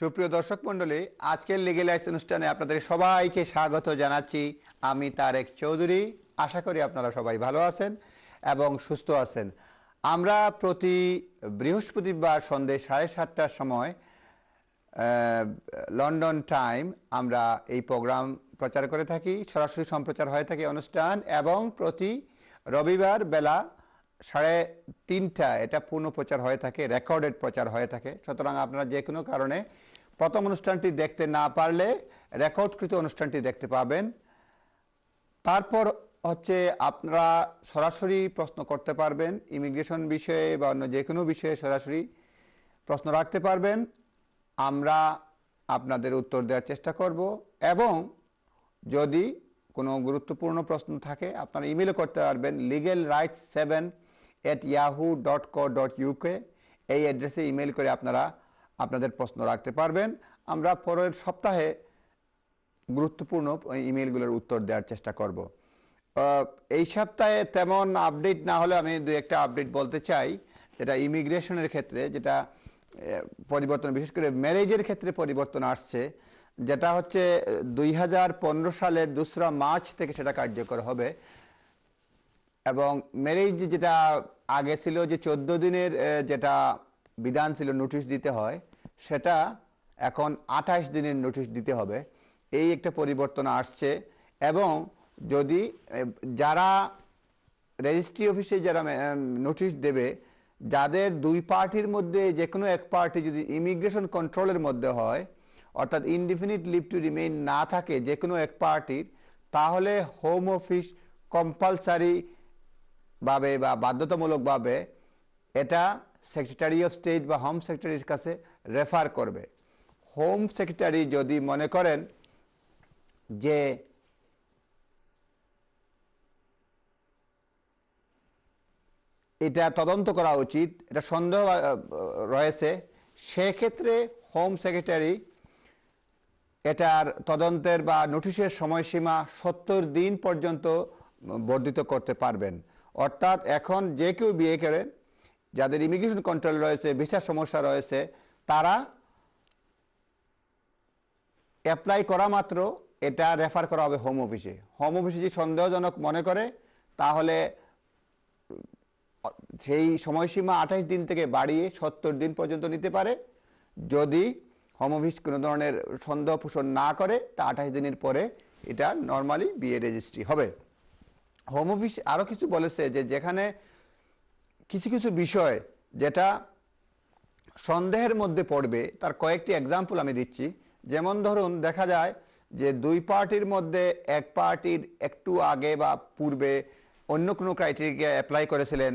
সুপ্রিয় দর্শক মন্ডলী আজকের লিগেল রাইটস অনুষ্ঠানে আপনাদের সবাইকে স্বাগত জানাচ্ছি আমি তারেক চৌধুরী আশা করি আপনারা সবাই ভালো আছেন এবং সুস্থ আছেন আমরা প্রতি বৃহস্পতিবার সন্ধ্যে সাড়ে সাতটার সময় লন্ডন টাইম আমরা এই প্রোগ্রাম প্রচার করে থাকি সরাসরি সম্প্রচার হয়ে থাকে অনুষ্ঠান এবং প্রতি রবিবার বেলা সাড়ে তিনটা এটা পূর্ণ প্রচার হয়ে থাকে রেকর্ডেড প্রচার হয়ে থাকে সুতরাং আপনারা যে কোনো কারণে প্রথম অনুষ্ঠানটি দেখতে না পারলে রেকর্ডকৃত অনুষ্ঠানটি দেখতে পাবেন তারপর হচ্ছে আপনারা সরাসরি প্রশ্ন করতে পারবেন ইমিগ্রেশন বিষয়ে বা অন্য যে কোনো বিষয়ে সরাসরি প্রশ্ন রাখতে পারবেন আমরা আপনাদের উত্তর দেওয়ার চেষ্টা করব এবং যদি কোনো গুরুত্বপূর্ণ প্রশ্ন থাকে আপনারা ইমেলও করতে পারবেন legal rights seven at Yahoo dot co dot UK এই অ্যাড্রেসে ইমেল করে আপনারা আপনাদের প্রশ্ন রাখতে পারবেন আমরা পরের সপ্তাহে গুরুত্বপূর্ণ ইমেলগুলোর উত্তর দেওয়ার চেষ্টা করব এই সপ্তাহে তেমন আপডেট না হলে আমি দু একটা আপডেট বলতে চাই যেটা ইমিগ্রেশনের ক্ষেত্রে যেটা পরিবর্তন বিশেষ করে ম্যারেজের ক্ষেত্রে পরিবর্তন আসছে যেটা হচ্ছে দুই সালের দোসরা মার্চ থেকে সেটা কার্যকর হবে এবং ম্যারেজ যেটা আগে ছিল যে চোদ্দ দিনের যেটা বিধান ছিল নোটিশ দিতে হয় সেটা এখন আঠাশ দিনের নোটিশ দিতে হবে এই একটা পরিবর্তন আসছে এবং যদি যারা রেজিস্ট্রি অফিসে যারা নোটিশ দেবে যাদের দুই পার্টির মধ্যে যে কোনো এক পার্টি যদি ইমিগ্রেশন কন্ট্রোলের মধ্যে হয় অর্থাৎ ইনডিফিনিট লিভ টু রিমেইন না থাকে যে কোনো এক পার্টির তাহলে হোম অফিস কম্পালসারিভাবে বা বাধ্যতামূলকভাবে এটা সেক্রেটারি অফ স্টেট বা হোম সেক্রেটারির কাছে রেফার করবে হোম সেক্রেটারি যদি মনে করেন যে এটা তদন্ত করা উচিত এটা সন্দেহ রয়েছে সেক্ষেত্রে হোম সেক্রেটারি এটার তদন্তের বা নোটিশের সময়সীমা সত্তর দিন পর্যন্ত বর্ধিত করতে পারবেন অর্থাৎ এখন যে কেউ বিয়ে করেন যাদের ইমিগ্রেশন কন্ট্রোল রয়েছে ভিসার সমস্যা রয়েছে তারা অ্যাপ্লাই করা মাত্র এটা রেফার করা হবে হোম অফিসে হোম অফিসে যদি সন্দেহজনক মনে করে তাহলে সেই সময়সীমা আঠাশ দিন থেকে বাড়িয়ে সত্তর দিন পর্যন্ত নিতে পারে যদি হোম অফিস কোনো ধরনের সন্দেহ পোষণ না করে তা আঠাশ দিনের পরে এটা নর্মালি বিয়ে রেজিস্ট্রি হবে হোম অফিস আরও কিছু বলেছে যে যেখানে কিছু কিছু বিষয় যেটা সন্দেহের মধ্যে পড়বে তার কয়েকটি এক্সাম্পল আমি দিচ্ছি যেমন ধরুন দেখা যায় যে দুই পার্টির মধ্যে এক পার্টির একটু আগে বা পূর্বে অন্য কোনো ক্রাইটেরিয়া অ্যাপ্লাই করেছিলেন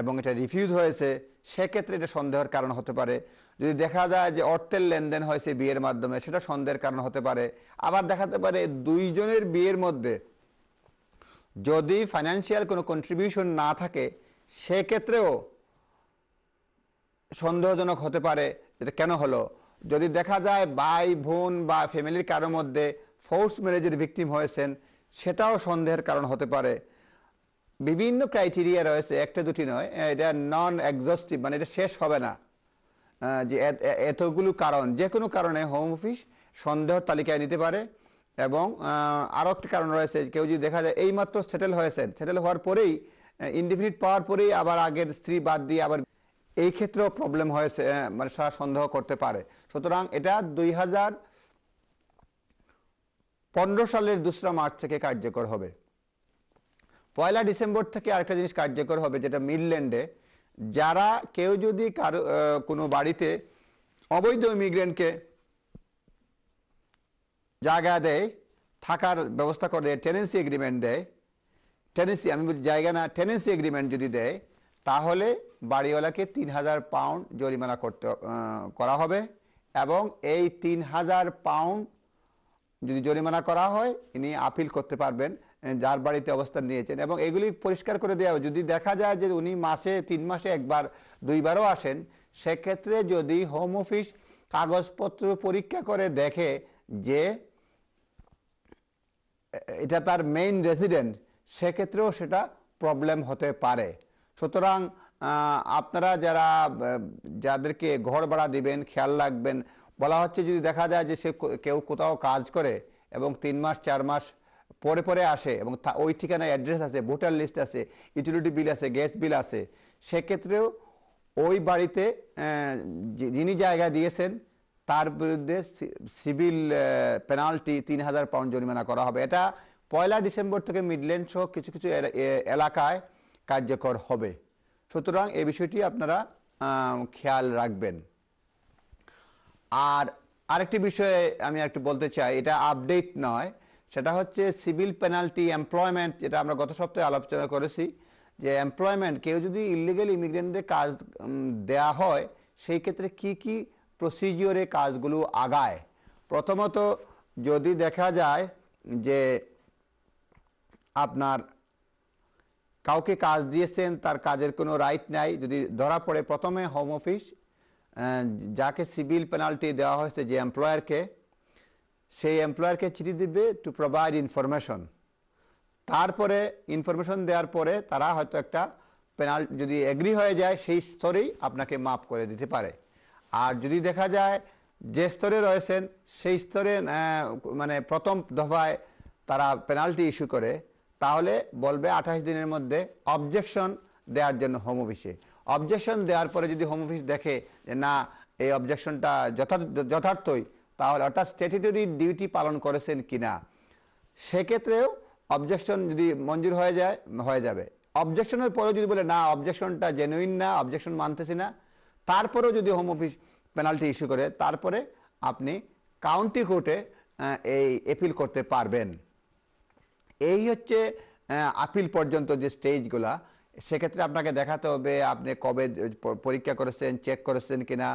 এবং এটা রিফিউজ হয়েছে সেক্ষেত্রে এটা সন্দেহের কারণ হতে পারে যদি দেখা যায় যে অর্থের লেনদেন হয়েছে বিয়ের মাধ্যমে সেটা সন্দেহের কারণ হতে পারে আবার দেখাতে পারে দুইজনের বিয়ের মধ্যে যদি ফাইন্যান্সিয়াল কোনো কন্ট্রিবিউশন না থাকে সেক্ষেত্রেও সন্দেহজনক হতে পারে যেটা কেন হলো যদি দেখা যায় ভাই বোন বা ফ্যামিলির কারোর মধ্যে ফোর্স ম্যারেজের ভিকটিম হয়েছেন সেটাও সন্দেহের কারণ হতে পারে বিভিন্ন ক্রাইটেরিয়া রয়েছে একটা দুটি নয় হ্যাঁ, এটা নন এক্সস্টিভ মানে এটা শেষ হবে না যে এতগুলো কারণ যে কোনো কারণে হোম অফিস সন্দেহ তালিকায় নিতে পারে এবং আরও একটি কারণ রয়েছে কেউ যদি দেখা যায় এইমাত্র সেটেল হয়েছেন সেটেল হওয়ার পরেই ইনডিফিনিট পাওয়ার পরেই আবার আগের স্ত্রী বাদ দিয়ে আবার এই ক্ষেত্রেও প্রবলেম হয়েছে মানে সারা সন্দেহ করতে পারে সুতরাং এটা দুই হাজার পনেরো সালের দুসরা মার্চ থেকে কার্যকর হবে পয়লা ডিসেম্বর থেকে আরেকটা জিনিস কার্যকর হবে যেটা মিডল্যান্ডে যারা কেউ যদি কারো কোনো বাড়িতে অবৈধ ইমিগ্রেন্টকে জায়গা দেয় থাকার ব্যবস্থা করে দেয় টেনেন্সি এগ্রিমেন্ট দেয় টেনেন্সি আমি বলছি জায়গা না টেনেন্সি এগ্রিমেন্ট যদি দেয় তাহলে বাড়িওয়ালাকে তিন হাজার পাউন্ড জরিমানা করতে করা হবে এবং এই তিন হাজার পাউন্ড যদি জরিমানা করা হয় ইনি আপিল করতে পারবেন যার বাড়িতে অবস্থান নিয়েছেন এবং এগুলি পরিষ্কার করে দেওয়া হবে যদি দেখা যায় যে উনি মাসে তিন মাসে একবার দুইবারও আসেন সেক্ষেত্রে যদি হোম অফিস কাগজপত্র পরীক্ষা করে দেখে যে এটা তার মেইন রেসিডেন্ট সেক্ষেত্রেও সেটা প্রবলেম হতে পারে সুতরাং আপনারা যারা যাদেরকে ঘর ভাড়া দিবেন খেয়াল রাখবেন বলা হচ্ছে যদি দেখা যায় যে সে কেউ কোথাও কাজ করে এবং তিন মাস চার মাস পরে পরে আসে এবং ওই ঠিকানায় অ্যাড্রেস আছে ভোটার লিস্ট আছে ইউটিলিটি বিল আছে গ্যাস বিল আছে সেক্ষেত্রেও ওই বাড়িতে যিনি জায়গা দিয়েছেন তার বিরুদ্ধে সিভিল পেনাল্টি তিন হাজার পাউন্ড জরিমানা করা হবে এটা পয়লা ডিসেম্বর থেকে মিডল্যান্ড সহ কিছু কিছু এলাকায় কার্যকর হবে সুতরাং এ বিষয়টি আপনারা খেয়াল রাখবেন আর আরেকটি বিষয়ে আমি একটু বলতে চাই এটা আপডেট নয় সেটা হচ্ছে সিভিল পেনাল্টি এমপ্লয়মেন্ট যেটা আমরা গত সপ্তাহে আলোচনা করেছি যে এমপ্লয়মেন্ট কেউ যদি ইলিগেল ইমিগ্রেন্টদের কাজ দেয়া হয় সেই ক্ষেত্রে কি কি প্রসিজিওরে কাজগুলো আগায় প্রথমত যদি দেখা যায় যে আপনার কাউকে কাজ দিয়েছেন তার কাজের কোনো রাইট নাই যদি ধরা পড়ে প্রথমে হোম অফিস যাকে সিভিল পেনাল্টি দেওয়া হয়েছে যে এমপ্লয়ারকে সেই এমপ্লয়ারকে চিঠি দিবে টু প্রোভাইড ইনফরমেশন তারপরে ইনফরমেশন দেওয়ার পরে তারা হয়তো একটা পেনাল্টি যদি এগ্রি হয়ে যায় সেই স্তরেই আপনাকে মাফ করে দিতে পারে আর যদি দেখা যায় যে স্তরে রয়েছেন সেই স্তরে মানে প্রথম দফায় তারা পেনাল্টি ইস্যু করে তাহলে বলবে আঠাশ দিনের মধ্যে অবজেকশন দেওয়ার জন্য হোম অফিসে অবজেকশন দেওয়ার পরে যদি হোম অফিস দেখে যে না এই অবজেকশনটা যথার্থই তাহলে অর্থাৎ স্ট্যাটিটরি ডিউটি পালন করেছেন কিনা সেক্ষেত্রেও অবজেকশন যদি মঞ্জুর হয়ে যায় হয়ে যাবে অবজেকশনের পরেও যদি বলে না অবজেকশনটা জেনুইন না অবজেকশন মানতেছি না তারপরেও যদি হোম অফিস পেনাল্টি ইস্যু করে তারপরে আপনি কাউন্টি কোর্টে এই এপিল করতে পারবেন এই হচ্ছে আপিল পর্যন্ত যে স্টেজগুলা সেক্ষেত্রে আপনাকে দেখাতে হবে আপনি কবে পরীক্ষা করেছেন চেক করেছেন কিনা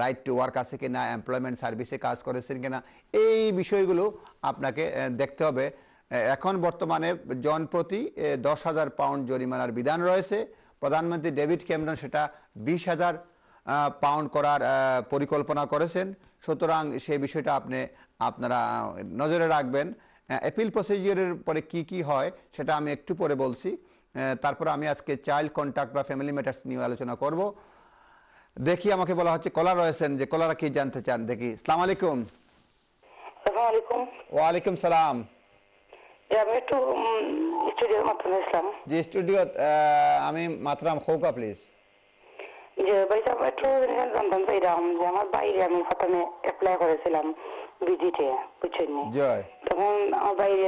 রাইট টু ওয়ার্ক আছে কিনা এমপ্লয়মেন্ট সার্ভিসে কাজ করেছেন কিনা এই বিষয়গুলো আপনাকে দেখতে হবে এখন বর্তমানে জনপ্রতি দশ হাজার পাউন্ড জরিমানার বিধান রয়েছে প্রধানমন্ত্রী ডেভিড ক্যামরন সেটা বিশ হাজার পাউন্ড করার পরিকল্পনা করেছেন সুতরাং সেই বিষয়টা আপনি আপনারা নজরে রাখবেন অ্যাপিল প্রসিজিওরের পরে কি কি হয় সেটা আমি একটু পরে বলছি তারপর আমি আজকে চাইল্ড কন্ট্যাক্ট বা ফ্যামিলি ম্যাটার্স নিয়ে আলোচনা করব দেখি আমাকে বলা হচ্ছে কলা রয়েছেন যে কলারা কি জানতে চান দেখি সালাম আলাইকুম ওয়ালাইকুম সালাম জি স্টুডিও আমি মাতরাম খৌকা প্লিজ জি ভাই একটু জানতাম যে আমার বাইরে আমি প্রথমে অ্যাপ্লাই করেছিলাম ভিজিটে বুঝছেন জয় তখন বাইরে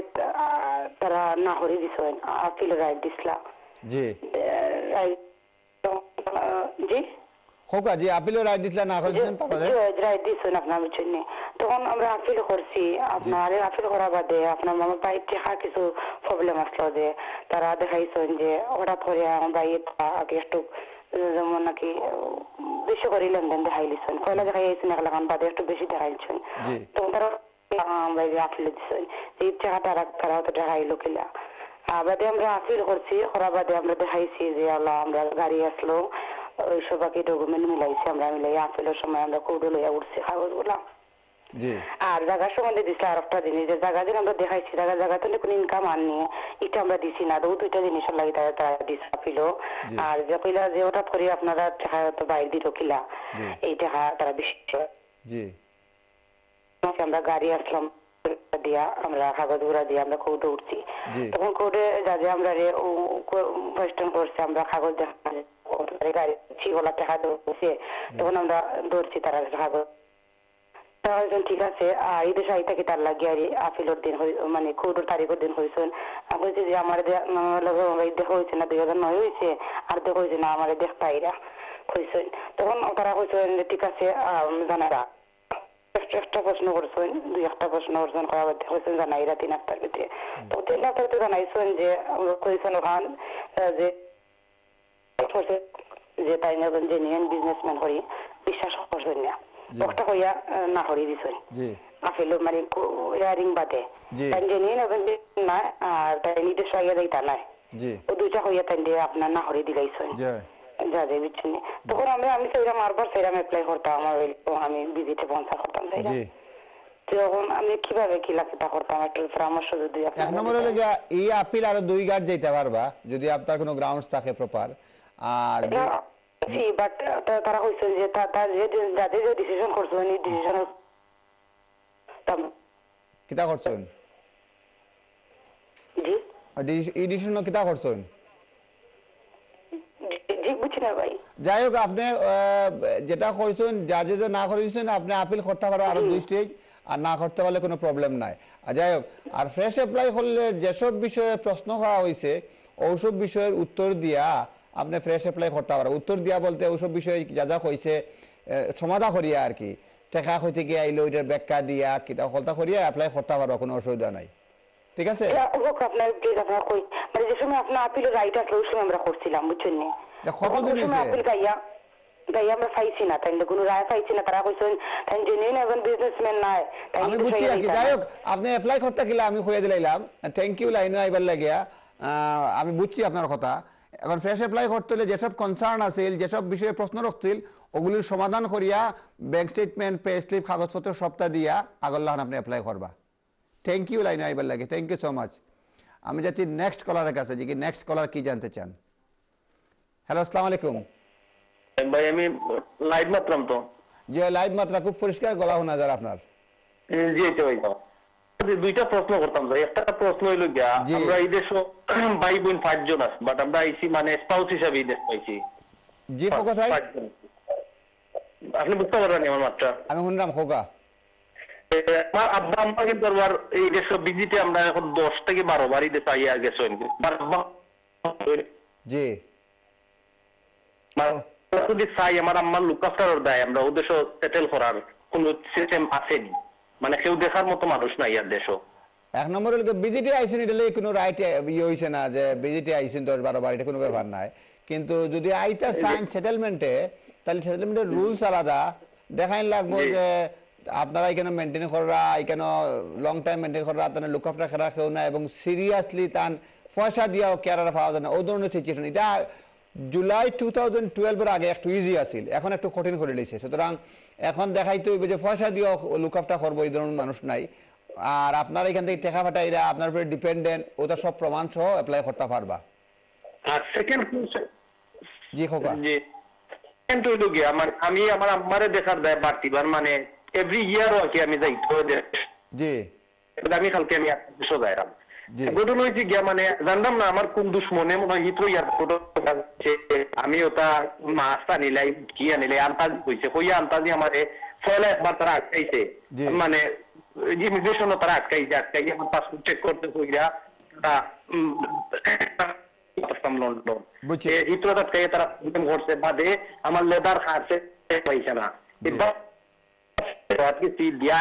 তারা না হরে দিছেন আপিল রাইট দিছলা জি জি হোকা জি আপিলের রায় দিতলা না করেছেন তারপরে রায় দিছেন আপনার জন্য তখন আমরা আপিল করছি আপনার আপিল করা বাদে আপনার মামা ভাই টেকা কিছু প্রবলেম আসলো যে তারা দেখাইছেন যে হঠাৎ পরে আমার বাইরে আগে একটু যেমন নাকি বেশি করে লেনদেন দেখাইলিছেন পয়লা দেখাইছেন এক লাগান বাদে একটু বেশি দেখাইছেন তখন তারা বাইরে আপিলে দিছেন এই টাকাটা তারা তো দেখাইলো কিলা বাদে আমরা আপিল করছি করা বাদে আমরা দেখাইছি যে আল্লাহ আমরা গাড়ি আসলো ওইসব বাকি ডকুমেন্ট মিলাইছি আমরা মিলাই আপিলের সময় আমরা কোর্টে লইয়া উঠছি কাগজ গুলা আর জায়গা সম্বন্ধে দিছে আর একটা জিনিস যে জায়গা যেন আমরা দেখাইছি জায়গা জায়গা তো কোনো ইনকাম আনি এটা আমরা দিছি না তো দুইটা জিনিস লাগি তারা তারা দিছে আর যে কইলা যে ওটা করি আপনারা টাকা তো বাইর দিল কিলা এইটা হা তারা বেশি জি আমরা গাড়ি আসলাম দিয়া আমরা কাগজ দিয়ে আমরা কোর্টে দৌড়ছি তখন আমরা কোয়েশ্চেন করছে আমরা কাগজ দেখা গাড়ি ছিগলা তখন আমরা দৌড়ছি তারা কাগজ হয়েছেন ঠিক আছে ঈদের শাড়ি থেকে তার লাগে আর আপিলের দিন মানে খুদর তারিখের দিন হয়েছেন আমি যে আমার দেখা হয়েছে না দুই হাজার নয় হয়েছে আর দেখা হয়েছে না আমার দেখতা এরা হয়েছেন তখন তারা হয়েছেন ঠিক আছে জানারা একটা প্রশ্ন করছেন দুই একটা প্রশ্ন করছেন করাবার হয়েছেন জানাই রাতি নাস্তার ভিতরে তো তিন নাস্তার ভিতরে জানাইছেন যে কইছেন ওখান যে যে তাই নতুন যে নিয়ন বিজনেসম্যান করি বিশ্বাস করছেন না ওটা হইয়া তাই না বন্ধ তখন আমি আমি সেরা মারবার সেরা করতাম আমি বিজিতে পৌঁছা করতাম তাই জি তখন আমি কিভাবে কি লাগতা করতাম একটু পরামর্শ যদি আপনি এক নম্বরে যে এই আপিল আর দুই গার্ড যাইতে পারবা যদি আপনার কোনো গ্রাউন্ডস থাকে প্রপার আর বাট তারা কইছেন যে তার যে যাদের যে ডিসিশন করছেন মানে এই কিতা করছেন জি এই ডিসিশন কিতা করছেন যাই হোক আপনি যেটা করছেন যা যে না করেছেন আপনি আপিল করতে পারো আরো দুই স্টেজ আর না করতে পারলে কোনো প্রবলেম নাই আর যাই হোক আর ফ্রেশ অ্যাপ্লাই করলে যেসব বিষয়ে প্রশ্ন করা হয়েছে ওসব বিষয়ের উত্তর দিয়া আপনি ফ্রেশ এপ্লাই করতে পারে উত্তর দিয়া বলতে ওইসব বিষয়ে যা যা কইছে সমাধা করিয়া আর কি টেকা হইতে গিয়ে আইলে ওইটার ব্যাখ্যা দিয়া কিতা হলতা করিয়া অ্যাপ্লাই করতে পারো কোনো অসুবিধা নাই ঠিক আছে মানে না কোনো না নাই আমি যাই হোক আপনি আমি ইউ লাগিয়া আমি বুঝছি আপনার কথা এখন ফ্রেশ অ্যাপ্লাই করতে হলে যেসব কনসার্ন আছে যেসব বিষয়ে প্রশ্ন রাখছিল ওগুলির সমাধান করিয়া ব্যাংক স্টেটমেন্ট পে স্লিপ কাগজপত্র সপ্তাহ দিয়া আগল্লাহন আপনি অ্যাপ্লাই করবা থ্যাংক ইউ লাইন আইবার লাগে থ্যাংক ইউ সো মাচ আমি যাচ্ছি নেক্সট কলারের কাছে যে কি নেক্সট কলার কি জানতে চান হ্যালো আসসালাম আলাইকুম হ্যাঁ ভাই আমি লাইভ মাত্রাম তো যে লাইভ মাত্রা খুব পরিষ্কার গলা শোনা যায় আপনার জি ভাই দুইটা প্রশ্ন করতাম ভাই একটা প্রশ্ন হইল গিয়া আমরা এই দেশ ভাই বোন পাঁচজন আছি বাট আমরা আইছি মানে স্পাউস হিসাবে এই দেশ পাইছি জি ফোকাস ভাই আপনি বুঝতে পারবেন আমার মাত্রা আমি শুনলাম খোকা আমার আব্বা আম্মা কিন্তু আবার এই দেশ বিজিতে আমরা এখন দশ থেকে বারো বার এই দেশে আইয়া গেছেন জি যদি চাই আমার আম্মার লুকাফটার দায় আমরা ওদেশ সেটেল করার কোন সিস্টেম আসেনি মানে কেউ দেখার মতো মানুষ নাই আর দেশও এক নম্বর হলো বিজেপি আইসুন এটা কোনো রাইট ইয়ে হয়েছে না যে বিজেপি আইসুন দশ বারো বার এটা কোনো ব্যাপার নাই কিন্তু যদি আইতা সাইন সেটেলমেন্টে তাহলে সেটেলমেন্টের রুলস আলাদা দেখাই লাগবো যে আপনারা এখানে মেনটেন করা এখানে লং টাইম মেনটেন করা আপনার লুক আফটার খেলা কেউ না এবং সিরিয়াসলি তান পয়সা দিয়াও কেয়ারার পাওয়া যায় না ও ধরনের সিচুয়েশন এটা জুলাই টু থাউজেন্ড টুয়েলভের আগে একটু ইজি আছিল এখন একটু কঠিন করে দিয়েছে সুতরাং এখন দেখাইতে হইবে যে পয়সা দিয়েও লুকআপটা করবো এই ধরনের মানুষ নাই আর আপনার এখান থেকে টেকা ফাটাই আপনার উপরে ডিপেন্ডেন্ট ওটা সব প্রমাণ সহ অ্যাপ্লাই করতে পারবা জি খোকা আমার আমি আমার আম্মারে দেখার দেয় বাড়তিবার মানে এভরি ইয়ারও আর কি আমি যাই জি আমি কালকে আমি একশো ঘটনা হয়েছে গিয়া মানে জানতাম না আমার কোন দুশ্মনে মনে হয় হিত ইয়ার ফটো আমি ওটা মাছ আনিলাই কি আনিলাই আন্তাজ হয়েছে হইয়া আন্তাজি আমার ফলে একবার তারা আটকাইছে মানে ইমিগ্রেশনও তারা আটকাইছে আটকাইছে আমার পাসপোর্ট চেক করতে হইয়া লন্ডন হিত্র আটকাইয়ে তারা ঘটছে বাদে আমার লেদার খাচ্ছে পাইছে না দিয়া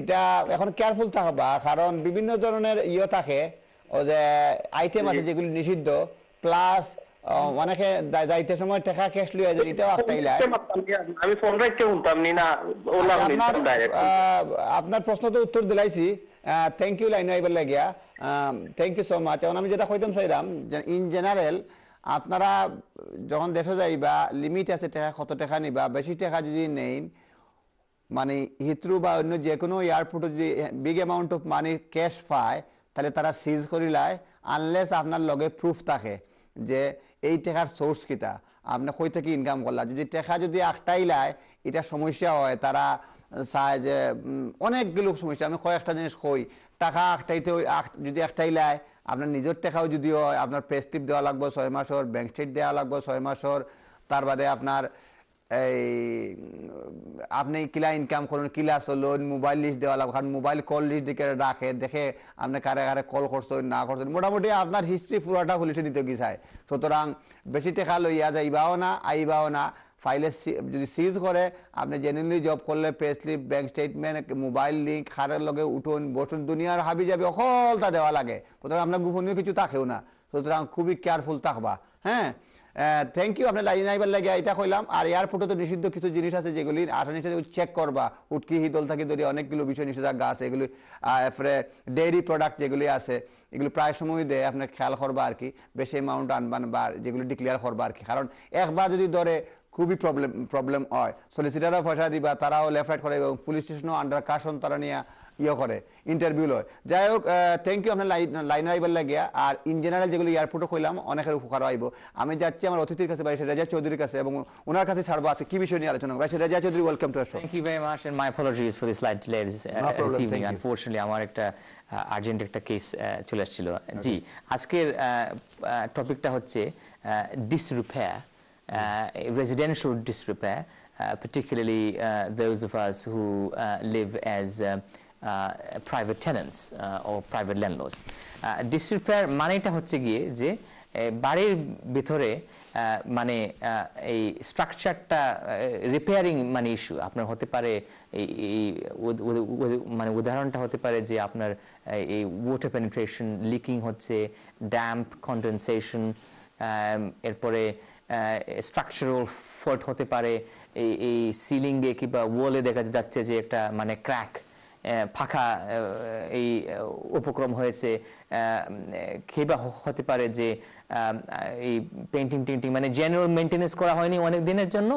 এটা এখন কেয়ারফুল থাকবা কারণ বিভিন্ন ধরনের ইয়ে থাকে ও যে আইটেম আছে যেগুলি নিষিদ্ধ প্লাস অনেকে যাইতে সময় টাকা ক্যাশ লিয়ে যায় এটাও একটাই লাগে আমি ফোন রাখতে উঠতাম নি না ওলাম আপনার প্রশ্ন তো উত্তর দিলাইছি থ্যাংক ইউ লাইন আইবার লাগিয়া থ্যাংক ইউ সো মাচ এখন আমি যেটা কইতাম চাইলাম ইন জেনারেল আপনারা যখন দেশে যাইবা লিমিট আছে টাকা কত টাকা নিবা বেশি টাকা যদি নেই মানে হিথ্রু বা অন্য যে কোনো এয়ারপোর্টে যদি big amount of money cash পায় তাহলে তারা সিজ করে লায় আনলেস আপনার লগে প্রুফ থাকে যে এই টেকার সোর্স কিতা আপনি কই থেকে ইনকাম করলা যদি টেকা যদি একটাই লায় এটা সমস্যা হয় তারা চায় যে অনেকগুলো সমস্যা আমি কয় একটা জিনিস কই টাকা একটাইতে যদি একটাই লায় আপনার নিজের টেকাও যদি হয় আপনার প্রেস্টিপ দেওয়া লাগবে ছয় মাসর ব্যাংক স্টেট দেওয়া লাগবে ছয় মাসর তার বাদে আপনার এই আপনি কিলা ইনকাম করুন কিলা চলুন মোবাইল লিস্ট দেওয়া লাগবে কারণ মোবাইল কল লিস্ট দিকে রাখে দেখে আপনি কারে কারে কল করছেন না করছেন মোটামুটি আপনার হিস্ট্রি পুরোটা খুলিছে নিতে চায় সুতরাং বেশি টাকা লইয়া যাইবাও না আইবাও না ফাইলে যদি সিজ করে আপনি জেনুইনলি জব করলে pay slip bank statement mobile link খারের লগে উঠুন বসুন দুনিয়ার হাবি যাবি অকল তা দেওয়া লাগে সুতরাং আপনার গোপনীয় কিছু থাকেও না সুতরাং খুবই কেয়ারফুল থাকবা হ্যাঁ থ্যাংক ইউ আপনার লাইন আইবার লাগে এটা কইলাম আর এয়ারপোর্টে তো নিষিদ্ধ কিছু জিনিস আছে যেগুলি নিষেধ চেক করবা হি দল থাকি ধরে অনেকগুলো বিষয় নিষেধাজ্ঞা আছে এগুলি এরপরে ডেয়ারি প্রোডাক্ট যেগুলি আছে এগুলো প্রায় সময় দেয় আপনার খেয়াল করবা আর কি বেশি অ্যামাউন্ট আনবান বা যেগুলো ডিক্লেয়ার করবা আর কি কারণ একবার যদি ধরে খুবই প্রবলেম প্রবলেম হয় সলিসিটারও পয়সা দিবা তারাও লেফট রাইট করে এবং পুলিশ স্টেশনও আন্ডার কাশন তারা নিয়ে ইয়ে করে ইন্টারভিউ লয় যাই হোক থ্যাংক ইউ আপনার লাইন লাইনে আইবার লাগিয়া আর ইন জেনারেল যেগুলো এয়ারপোর্টে কইলাম অনেকের উপকার আইব আমি যাচ্ছি আমার অতিথির কাছে ভাই রাজা চৌধুরীর কাছে এবং ওনার কাছে ছাড়বো আছে কি বিষয় নিয়ে আলোচনা ভাই Raja Chowdhury welcome to thank you very much and my apologies for this light delay this evening unfortunately আমার একটা আর্জেন্ট uh, একটা কেস uh, চলে আসছিল জি আজকের টপিকটা uh, হচ্ছে disrepair residential disrepair, particularly those of us who live as private tenants ও প্রাইভেট ল্যান্ডলর্ডস ডিসরিপেয়ার মানেটা হচ্ছে গিয়ে যে বাড়ির ভিতরে মানে এই স্ট্রাকচারটা রিপেয়ারিং মানে ইস্যু আপনার হতে পারে এই মানে উদাহরণটা হতে পারে যে আপনার এই ওয়াটার পেনিট্রেশন লিকিং হচ্ছে ড্যাম্প কন্ডেনসেশন এরপরে স্ট্রাকচারাল ফল্ট হতে পারে এই এই সিলিংয়ে কিংবা ওয়ালে দেখা যাচ্ছে যে একটা মানে ক্র্যাক ফাঁকা এই উপক্রম হয়েছে কিবা হতে পারে যে এই পেন্টিং টেন্টিং মানে জেনারেল মেনটেনেন্স করা হয়নি অনেক দিনের জন্য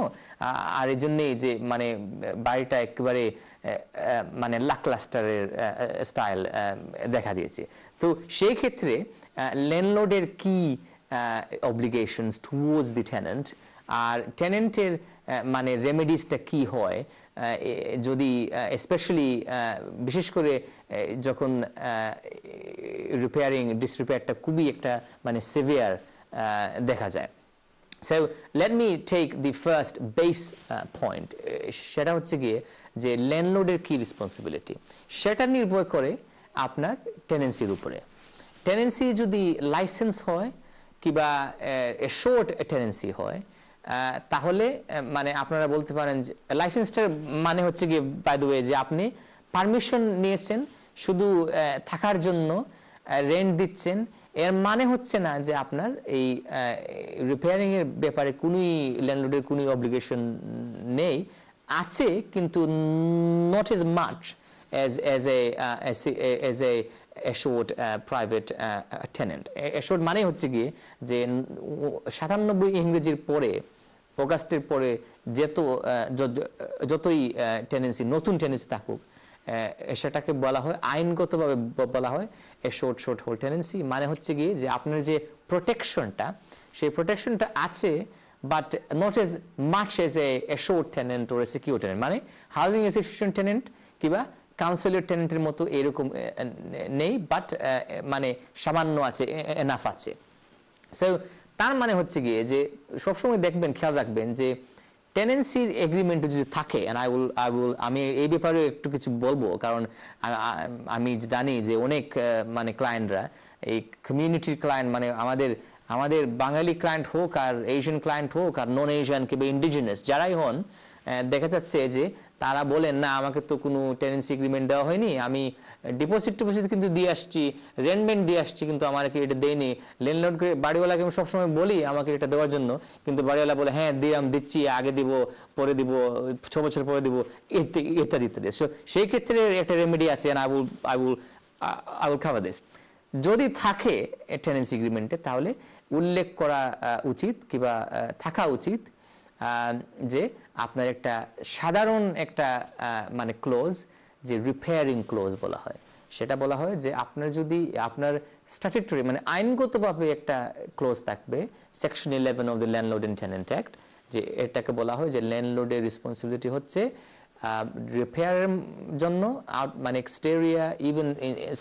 আর এই জন্যেই যে মানে বাড়িটা একেবারে মানে লাকলাস্টারের স্টাইল দেখা দিয়েছে তো সেই ক্ষেত্রে ল্যান্ডলোডের কি অব্লিগেশনস টুয়ার্ডস দি টেনেন্ট আর টেনেন্টের মানে রেমেডিসটা কি হয় যদি স্পেশালি বিশেষ করে যখন রিপেয়ারিং ডিসরিপেয়ারটা খুবই একটা মানে সিভিয়ার দেখা যায় so let me take the first base point সেটা হচ্ছে গিয়ে যে ল্যান্ডলোডের কি রেসপন্সিবিলিটি সেটা নির্ভর করে আপনার টেনেন্সির উপরে টেনেন্সি যদি লাইসেন্স হয় কিবা শর্ট টেনেন্সি হয় তাহলে মানে আপনারা বলতে পারেন যে লাইসেন্সটার মানে হচ্ছে গিয়ে বাই দ্য ওয়ে যে আপনি পারমিশন নিয়েছেন শুধু থাকার জন্য রেন্ট দিচ্ছেন এর মানে হচ্ছে না যে আপনার এই রিপেয়ারিং এর ব্যাপারে কোনোই ল্যান্ডলোডের কোনো অব্লিগেশন নেই আছে কিন্তু not as much as as as a as private tenant a assured মানে হচ্ছে গিয়ে যে সাতানব্বই ইংরেজির পরে অগাস্টের পরে যেত যতই টেন্ডেন্সি নতুন টেন্ডেন্সি থাকুক সেটাকে বলা হয় আইনগতভাবে বলা হয় a short short hold tenancy মানে হচ্ছে গিয়ে যে আপনার যে প্রোটেকশনটা সেই প্রোটেকশনটা আছে but not as much as a short tenant or secure tenant মানে হাউজিং অ্যাসোসিয়েশন টেনেন্ট কিংবা কাউন্সিলের টেনেন্টের মতো এরকম নেই বাট মানে সামান্য আছে এনাফ আছে সো তার মানে হচ্ছে গিয়ে যে সবসময় দেখবেন খেয়াল রাখবেন যে টেনেন্সির এগ্রিমেন্ট যদি থাকে আই আই আমি এই ব্যাপারে একটু কিছু বলবো কারণ আমি জানি যে অনেক মানে ক্লায়েন্টরা এই কমিউনিটির ক্লায়েন্ট মানে আমাদের আমাদের বাঙালি ক্লায়েন্ট হোক আর এশিয়ান ক্লায়েন্ট হোক আর নন এশিয়ান কিংবা ইন্ডিজিনিয়াস যারাই হন দেখা যাচ্ছে যে তারা বলেন না আমাকে তো কোনো টেনেন্সি এগ্রিমেন্ট দেওয়া হয়নি আমি ডিপোজিট টিপোজিট কিন্তু দিয়ে আসছি রেন্টমেন্ট দিয়ে আসছি কিন্তু আমার কি এটা দেয়নি ল্যান্ডলর্ডকে বাড়িওয়ালাকে আমি সবসময় বলি আমাকে এটা দেওয়ার জন্য কিন্তু বাড়িওয়ালা বলে হ্যাঁ দিলাম দিচ্ছি আগে দিব পরে দিব ছ বছর পরে দিব ইত্যাদি ইত্যাদি সো সেই ক্ষেত্রে একটা রেমেডি আছে আবুল আবুল আবুল উইল আই খাওয়া যদি থাকে টেনেন্সি এগ্রিমেন্টে তাহলে উল্লেখ করা উচিত কিবা থাকা উচিত যে আপনার একটা সাধারণ একটা মানে ক্লোজ যে রিপেয়ারিং ক্লোজ বলা হয় সেটা বলা হয় যে আপনার যদি আপনার স্ট্যাটুটরি মানে আইনগতভাবে একটা ক্লোজ থাকবে section eleven of the landlord in tenant act যে এটাকে বলা হয় যে ল্যান্ডলোডের রেসপন্সিবিলিটি হচ্ছে রিপেয়ারের জন্য আউট মানে exterior even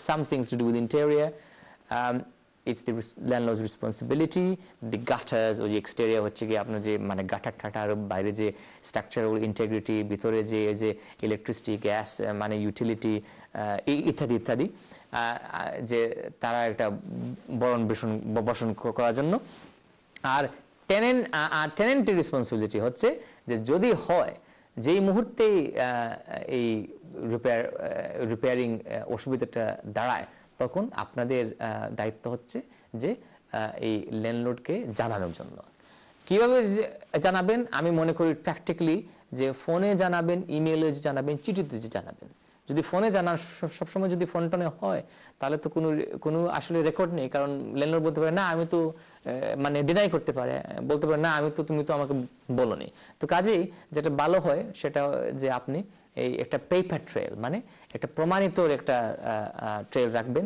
somethings to do with interior it's the land responsibility the gutters ওই এক্সটেরিয়া হচ্ছে গিয়ে আপনার যে মানে গাটার টাটার বাইরে যে ওর ইন্টেগ্রিটি ভিতরে যে যে ইলেকট্রিসিটি গ্যাস মানে ইউটিলিটি ইত্যাদি ইত্যাদি যে তারা একটা বরণ বেষণ বসন করার জন্য আর টেনেন্ট আর টেনেন্টের রেসপন্সিবিলিটি হচ্ছে যে যদি হয় যেই মুহূর্তেই এই রিপেয়ার রিপেয়ারিং অসুবিধাটা দাঁড়ায় তখন আপনাদের দায়িত্ব হচ্ছে যে এই ল্যান্ডলোডকে জানানোর জন্য কিভাবে জানাবেন আমি মনে করি প্র্যাকটিক্যালি যে ফোনে জানাবেন ইমেলে জানাবেন চিঠিতে জানাবেন যদি ফোনে জানা সবসময় যদি ফোন টোনে হয় তাহলে তো কোনো কোনো আসলে রেকর্ড নেই কারণ ল্যান্ডলোড বলতে পারে না আমি তো মানে ডিনাই করতে পারে বলতে পারে না আমি তো তুমি তো আমাকে বলো তো কাজেই যেটা ভালো হয় সেটা যে আপনি এই একটা পেপার ট্রেল মানে একটা প্রমাণিত একটা ট্রেল রাখবেন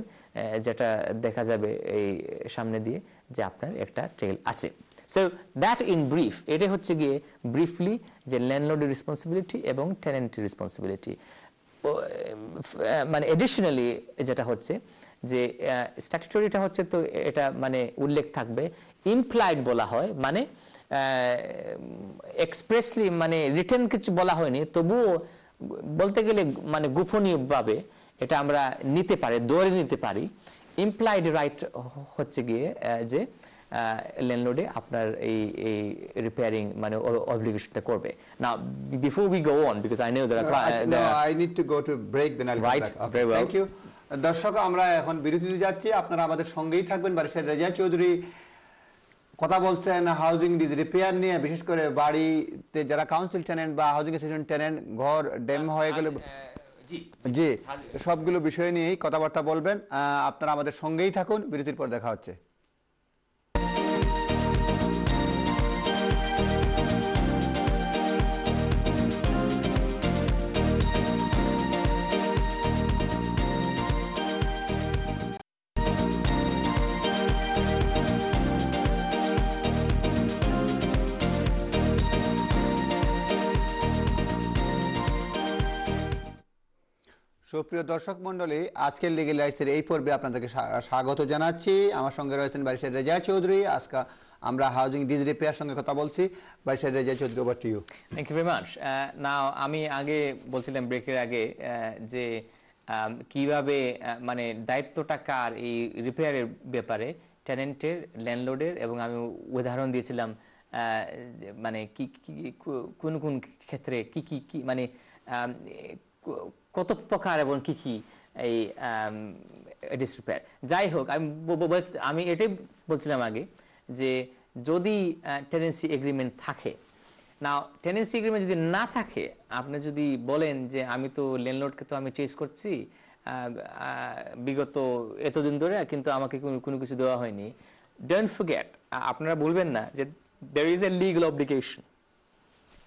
যেটা দেখা যাবে এই সামনে দিয়ে যে আপনার একটা ট্রেল আছে সো দ্যাট ইন ব্রিফ এটা হচ্ছে গিয়ে ব্রিফলি যে ল্যান্ডলোডের রেসপন্সিবিলিটি এবং টেনেন্টের রেসপন্সিবিলিটি মানে এডিশনালি যেটা হচ্ছে যে স্ট্যাটিটরিটা হচ্ছে তো এটা মানে উল্লেখ থাকবে ইমপ্লাইড বলা হয় মানে এক্সপ্রেসলি মানে রিটার্ন কিছু বলা হয়নি তবুও বলতে গেলে মানে গোপনীয়ভাবে এটা আমরা নিতে পারি দৌড়ে নিতে পারি ইমপ্লাইড রাইট হচ্ছে গিয়ে যে ল্যান্ডলোডে আপনার এই এই রিপেয়ারিং মানে অবলিগেশনটা করবে না before we go on because I know that I need to go to break then alright thank you দর্শক আমরা এখন বিরতিতে যাচ্ছি আপনারা আমাদের সঙ্গেই থাকবেন বারিশার রেজা চৌধুরী কথা বলছেন হাউজিং ডিজ রিপেয়ার নিয়ে বিশেষ করে বাড়িতে যারা কাউন্সিল টেনেন্ট বা হাউজিং অ্যাসোসিয়েশন টেনেন্ট ঘর ড্যাম হয়ে গেলে হ্যাঁ, হ্যাঁ, জি সবগুলো বিষয় নিয়েই কথাবার্তা বলবেন আপনারা আমাদের সঙ্গেই থাকুন বিরতির পর দেখা হচ্ছে সুপ্রিয় দর্শক মন্ডলী আজকের লিগেল রাইটসের এই পর্বে আপনাদেরকে স্বাগত জানাচ্ছি আমার সঙ্গে রয়েছেন বারিশের রেজা চৌধুরী আজকে আমরা হাউজিং ডিজ রিপেয়ার সঙ্গে কথা বলছি বারিশের Reza Chowdhury over to you thank you very much না আমি আগে বলছিলাম ব্রেকের আগে uh, যে um, কিভাবে uh, মানে দায়িত্বটা কার এই রিপেয়ারের ব্যাপারে ট্যানেন্টের ল্যান্ডলোডের এবং আমি উদাহরণ দিয়েছিলাম uh, মানে কি কোন কোন ক্ষেত্রে কি কি মানে um, কত প্রকার এবং কি কি এই ডিসরিপেয়ার যাই হোক আমি আমি এটাই বলছিলাম আগে যে যদি টেনেন্সি এগ্রিমেন্ট থাকে না টেনেন্সি এগ্রিমেন্ট যদি না থাকে আপনি যদি বলেন যে আমি তো ল্যান্ডলোডকে তো আমি চেস করছি বিগত এতদিন ধরে কিন্তু আমাকে কোনো কিছু দেওয়া হয়নি ডোন্ট ফরগেট আপনারা বলবেন না যে there is a legal obligation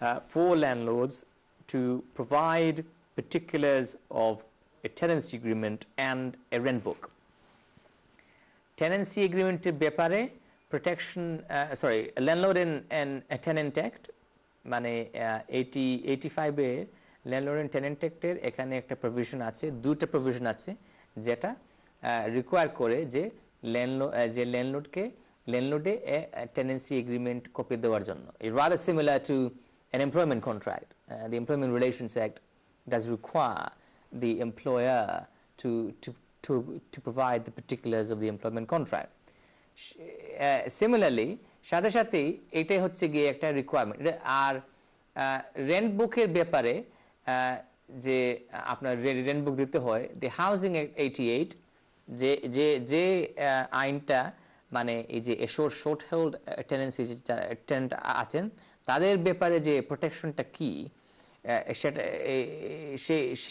uh, landlords to provide particulars of a tenancy agreement and a rent book. Tenancy agreement ব্যাপারে protection uh, sorry landlord and, and tenant act মানে এইটি এইটি ফাইভের ল্যান্ডলোড অ্যান্ড টেনেন্ট অ্যাক্টের এখানে একটা provision আছে দুটা provision আছে যেটা require uh, করে যে ল্যান্ডলো uh, যে ল্যান্ডলোডকে ল্যান্ডলোডে টেনেন্সি এগ্রিমেন্ট কপি দেওয়ার জন্য it rather similar to an employment contract the employment relations act does require the employer to, to, to, to provide the particulars of the employment contract. Similarly uh, সাথে সাথেই এটাই হচ্ছে গিয়ে একটা requirement আর rent uh, বুকের ব্যাপারে uh, যে আপনার রেন্ট বুক দিতে হয় দি হাউজিং এইটি এইট যে যে যে আইনটা মানে এই যে short short hold tenancy tenant আছেন তাদের ব্যাপারে যে প্রোটেকশনটা কী সেটা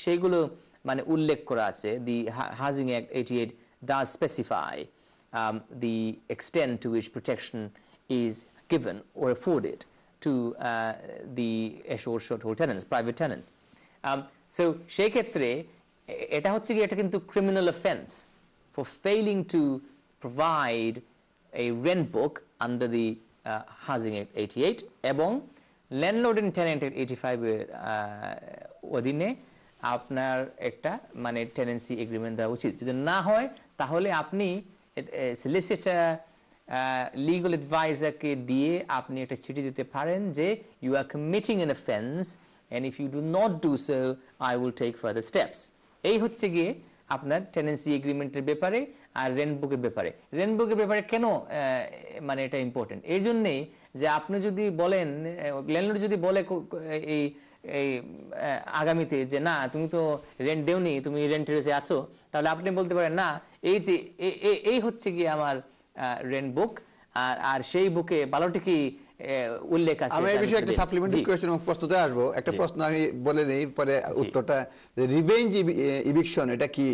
সেইগুলো মানে উল্লেখ করা আছে the housing act eighty eight does specify the extent to which protection is given or afforded to the assured short hold tenants private tenants so সেই ক্ষেত্রে এটা হচ্ছে কি এটা কিন্তু criminal offence for failing to provide এই rent book under the housing eighty eight এবং ল্যান্ডলোডেন টেনেন্টের এইটি ফাইভের অধীনে আপনার একটা মানে টেনেন্সি এগ্রিমেন্ট দেওয়া উচিত যদি না হয় তাহলে আপনি সিলিসিটার লিগাল অ্যাডভাইজারকে দিয়ে আপনি একটা চিঠি দিতে পারেন যে you are committing in offence and if you do not do so I will take further steps এই হচ্ছে গিয়ে আপনার টেনেন্সি এগ্রিমেন্টের ব্যাপারে আর রেনবুকের ব্যাপারে রেনবুকের ব্যাপারে কেন মানে এটা ইম্পর্টেন্ট এই জন্যেই যে আপনি যদি বলেন ল্যান্ডলোড যদি বলে এই এই আগামীতে যে না তুমি তো রেন্ট দেওনি তুমি রেন্ট টেরেসে আছো তাহলে আপনি বলতে পারেন না এই যে এই হচ্ছে কি আমার রেন্ট বুক আর আর সেই বুকে কি উল্লেখ আছে আমি এই বিষয়ে একটা সাপ্লিমেন্টারি কোয়েশ্চেন এবং প্রশ্নতে আসবো একটা প্রশ্ন আমি বলে নেই পরে উত্তরটা রিভেঞ্জ ইভিকশন এটা কি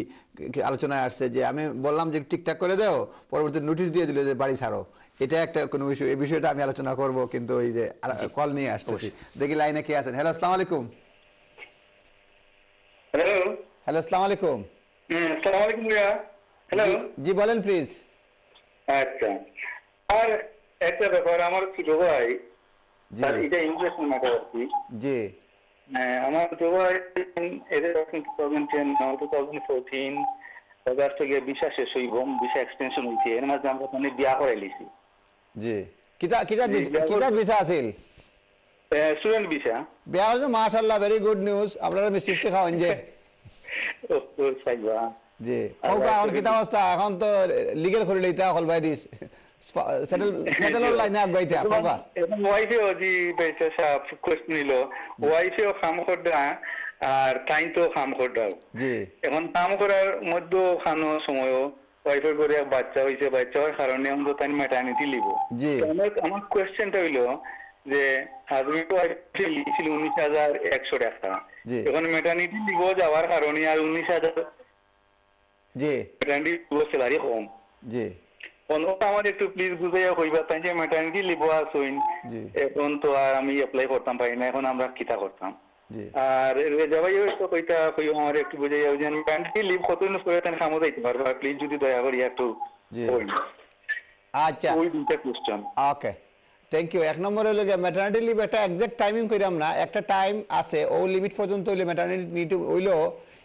আলোচনায় আসছে যে আমি বললাম যে ঠিকঠাক করে দাও পরবর্তী নোটিশ দিয়ে দিলে যে বাড়ি ছাড়ো এটা একটা কোন বিষয় এই বিষয়টা আমি আলোচনা করব কিন্তু ওই যে কল নিয়ে আসতেছি দেখি লাইনে কে আছেন হ্যালো আসসালামু আলাইকুম হ্যালো হ্যালো আসসালামু আলাইকুম আসসালামু আলাইকুম হ্যালো জি বলেন প্লিজ আচ্ছা আর একটা ব্যাপার আমার ছোট ভাই স্যার এটা ইংলিশ ম্যাটার আর কি জি হ্যাঁ, আমার ছোট ভাই এদের এখন টু থাউজেন্ড টেন আমার টু থাউজেন্ড ফোরটিন থেকে ভিসা শেষ হইব বিশ্বাস এক্সটেনশন হইছে এর মাঝে আমরা বিয়া করাই লিছি জি কিতা কিতা কিতা ভিসা আছিল স্টুডেন্ট ভিসা বিয়া হলো মাশাআল্লাহ ভেরি গুড নিউজ আপনারা মিষ্টি খাওয়ান যে জি ও কা আর কিতা অবস্থা এখন তো লিগেল করে লইতা হল ভাই দিস সেটেল সেটেল লাইনে আগ গাইতে আপা ওয়াইফে ওজি বেচা সাপ কোশ্চেন নিল ওয়াইফে কাম করদা আর টাইম তো কাম করদা জি এখন কাম করার মধ্যে খানো সময়ও ওয়াইফের ঘরে বাচ্চা হয়েছে বাচ্চা হওয়ার কারণে আমি তো তাই লিব আমার আমার কোয়েশ্চেনটা যে হাজবেন্ড উনিশ হাজার একশো টাকা এখন লিব যাওয়ার কারণে আর উনিশ হাজার জি পুরো স্যালারি কম জি আমার একটু প্লিজ বুঝাইয়া তাই যে ম্যাটার্নিটি লিব আসইন এখন তো আর আমি অ্যাপ্লাই করতাম পারি না এখন আমরা কিতা করতাম আর রেলওয়ে যাবাই হয়তো কইতা কই আমার একটু বুঝে যাও যেন ব্যান্ডটি লিভ কত দিন পরে তেন খামো যাইতে পারবা প্লিজ যদি দয়া করি একটু আচ্ছা ওই দুইটা কোশ্চেন ওকে থ্যাংক ইউ এক নম্বরে হলো যে ম্যাটারনিটি লিভ একটা একজ্যাক্ট টাইমিং কইরাম না একটা টাইম আছে ও লিমিট পর্যন্ত হইলে ম্যাটারনিটি লিভ হইলো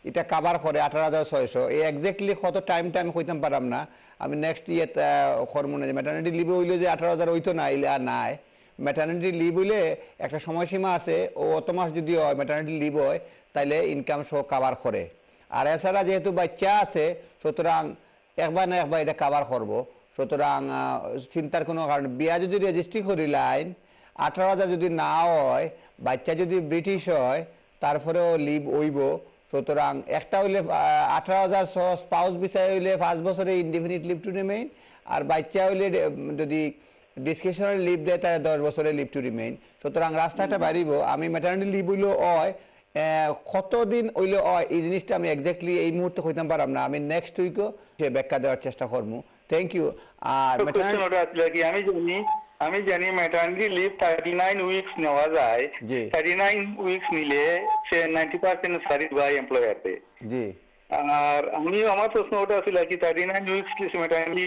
এটা কাভার করে আঠারো হাজার ছয়শো এই একজ্যাক্টলি কত টাইমটা আমি কইতাম পারাম না আমি নেক্সট ইয়ে কর্ম না ম্যাটারনিটি লিভ হইলো যে আঠারো হাজার হইতো না ইলে আর নাই ম্যাটার্নিটি লিভ হইলে একটা সময়সীমা আছে ও অত মাস যদি হয় ম্যাটার্নিটি লিভ হয় তাইলে ইনকাম সহ কাবার করে আর এছাড়া যেহেতু বাচ্চা আছে সুতরাং একবার না একবার এটা কাবার করবো সুতরাং চিন্তার কোনো কারণ বিয়া যদি রেজিস্ট্রি করি লাইন আঠারো হাজার যদি না হয় বাচ্চা যদি ব্রিটিশ হয় তারপরেও লিভ হইব সুতরাং একটা হইলে আঠারো হাজার সহ স্পাউস বিচার হইলে পাঁচ বছরে ইনডিফিনিট লিভ টু রিমেইন আর বাচ্চা হইলে যদি ডিসক্রিপশনাল লিভ দেয় তারা দশ বছরের লিভ টু রিমেইন সুতরাং রাস্তাটা বাড়িব আমি ম্যাটারনিটি লিভ হইলেও হয় কতদিন হইলে হয় এই জিনিসটা আমি এক্স্যাক্টলি এই মুহূর্তে কইতাম পারাম না আমি নেক্সট উইকও সে ব্যাখ্যা দেওয়ার চেষ্টা করবো থ্যাংক ইউ আর আমি জানি আমি জানি maternity leave thirty nine weeks নেওয়া যায় থার্টি নাইন উইকস নিলে সে নাইনটি পার্সেন্ট সার্ভিস বাই এমপ্লয়ারদের জি আর আমি আমার প্রশ্ন ওটা আসলে কি thirty nine weeks maternity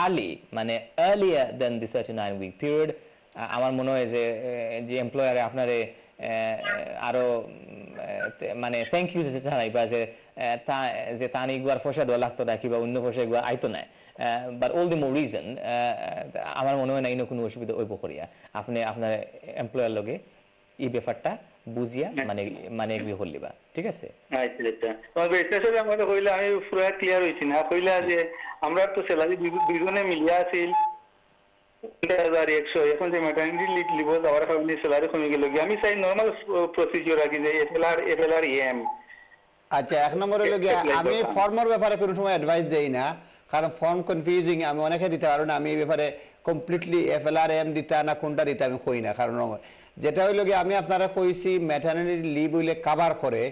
early মানে earlier then the thirty nine week period আমার মনে হয় যে যে এমপ্লয়ারে আপনারে আরো মানে থ্যাংক ইউ বা যে তা যে তানি গুয়ার ফসা দেওয়া লাগতো না বা অন্য ফসা গুয়া আইতো না but all the more reason আমার মনে হয় না এনে কোনো অসুবিধা ওই পুকুরিয়া আপনি আপনার এমপ্লয়ার লগে এই ব্যাপারটা বুঝিয়া হ্যাঁ। মানে মানে এগুলি হলিবা ঠিক আছে তবে হইলে আমি পুরো ক্লিয়ার হইছি না কইলা যে আমরা তো স্যালারি দুইজনে মিলিয়া আছিল এখন যে ম্যাটারনিটি লিভ লিব যাওয়ার কারণে সেলারি কমে গেল আমি চাই নর্মাল প্রসিজিওর আগে যে এফএলআর এফএলআর এম আচ্ছা এক নম্বরে লগে আমি ফর্মের ব্যাপারে কোনো সময় অ্যাডভাইস দেই না কারণ ফর্ম কনফিউজিং আমি অনেকে দিতে পারো না আমি এই ব্যাপারে কমপ্লিটলি এফএলআর এম দিতা না কোনটা দিতা আমি কই না কারণ যেটা হইল গিয়ে আমি আপনারা কইছি ম্যাটার্নিটি লিভ হইলে কাভার করে